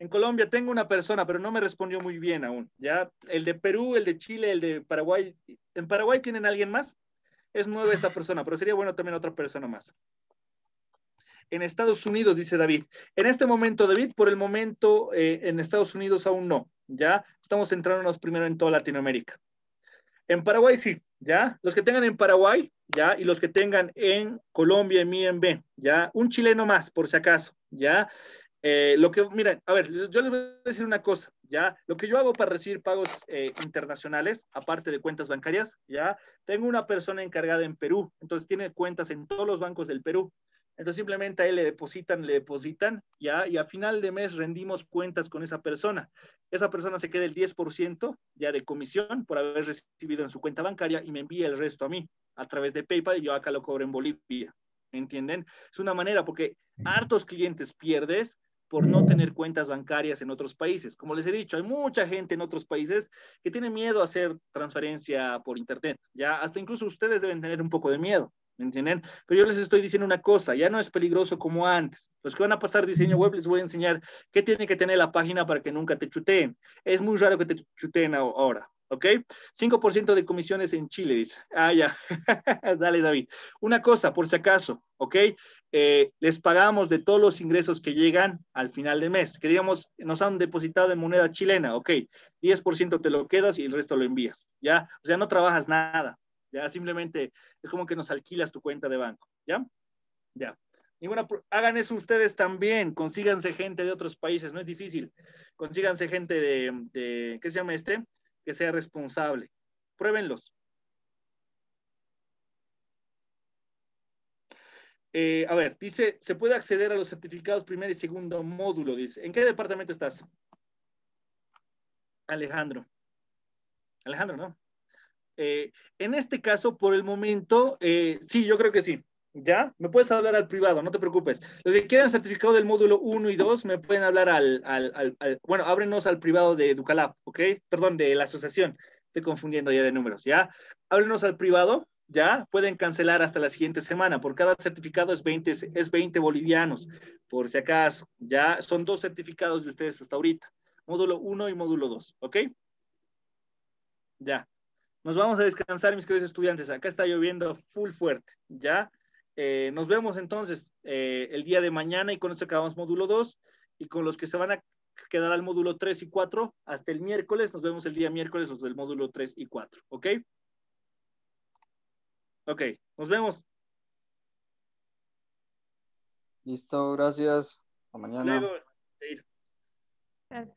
en Colombia tengo una persona, pero no me respondió muy bien aún. Ya el de Perú, el de Chile, el de Paraguay. ¿En Paraguay tienen alguien más? Es nueva esta persona, pero sería bueno también otra persona más. En Estados Unidos, dice David. En este momento, David, por el momento eh, en Estados Unidos aún no. Ya estamos centrándonos primero en toda Latinoamérica. En Paraguay sí, ya. Los que tengan en Paraguay, ya. Y los que tengan en Colombia, en B, ya. Un chileno más, por si acaso, ya. Eh, lo que, miren, a ver, yo les voy a decir una cosa, ¿ya? Lo que yo hago para recibir pagos eh, internacionales, aparte de cuentas bancarias, ¿ya? Tengo una persona encargada en Perú, entonces tiene cuentas en todos los bancos del Perú. Entonces simplemente ahí él le depositan, le depositan, ¿ya? Y a final de mes rendimos cuentas con esa persona. Esa persona se queda el 10% ya de comisión por haber recibido en su cuenta bancaria y me envía el resto a mí a través de PayPal y yo acá lo cobro en Bolivia. ¿Me entienden? Es una manera porque hartos clientes pierdes por no tener cuentas bancarias en otros países. Como les he dicho, hay mucha gente en otros países que tiene miedo a hacer transferencia por Internet. Ya hasta incluso ustedes deben tener un poco de miedo. ¿Me entienden? Pero yo les estoy diciendo una cosa, ya no es peligroso como antes. Los que van a pasar diseño web les voy a enseñar qué tiene que tener la página para que nunca te chuteen. Es muy raro que te chuteen ahora, ¿ok? 5% de comisiones en Chile, dice. Ah, ya. Dale, David. Una cosa, por si acaso, ¿ok? Eh, les pagamos de todos los ingresos que llegan al final del mes, que digamos nos han depositado en moneda chilena, ok, 10% te lo quedas y el resto lo envías, ¿ya? O sea, no trabajas nada, ya simplemente es como que nos alquilas tu cuenta de banco, ¿ya? Ya. Y bueno, hagan eso ustedes también, consíganse gente de otros países, no es difícil, consíganse gente de, de ¿qué se llama este? Que sea responsable, pruébenlos, Eh, a ver, dice, se puede acceder a los certificados primer y segundo módulo, dice. ¿En qué departamento estás? Alejandro. Alejandro, ¿no? Eh, en este caso, por el momento, eh, sí, yo creo que sí. ¿Ya? Me puedes hablar al privado, no te preocupes. Los que quieran certificado del módulo 1 y 2, me pueden hablar al, bueno, ábrenos al privado de Educalab, ¿ok? Perdón, de la asociación. Estoy confundiendo ya de números, ¿ya? Ábrenos al privado ya pueden cancelar hasta la siguiente semana. Por cada certificado es 20, es 20 bolivianos, por si acaso. Ya son dos certificados de ustedes hasta ahorita. Módulo 1 y módulo 2, ¿ok? Ya. Nos vamos a descansar, mis queridos estudiantes. Acá está lloviendo full fuerte, ¿ya? Eh, nos vemos entonces eh, el día de mañana y con esto acabamos módulo 2 y con los que se van a quedar al módulo 3 y 4 hasta el miércoles. Nos vemos el día miércoles los del módulo 3 y 4, ¿ok? Ok, nos vemos. Listo, gracias. Hasta mañana. Gracias.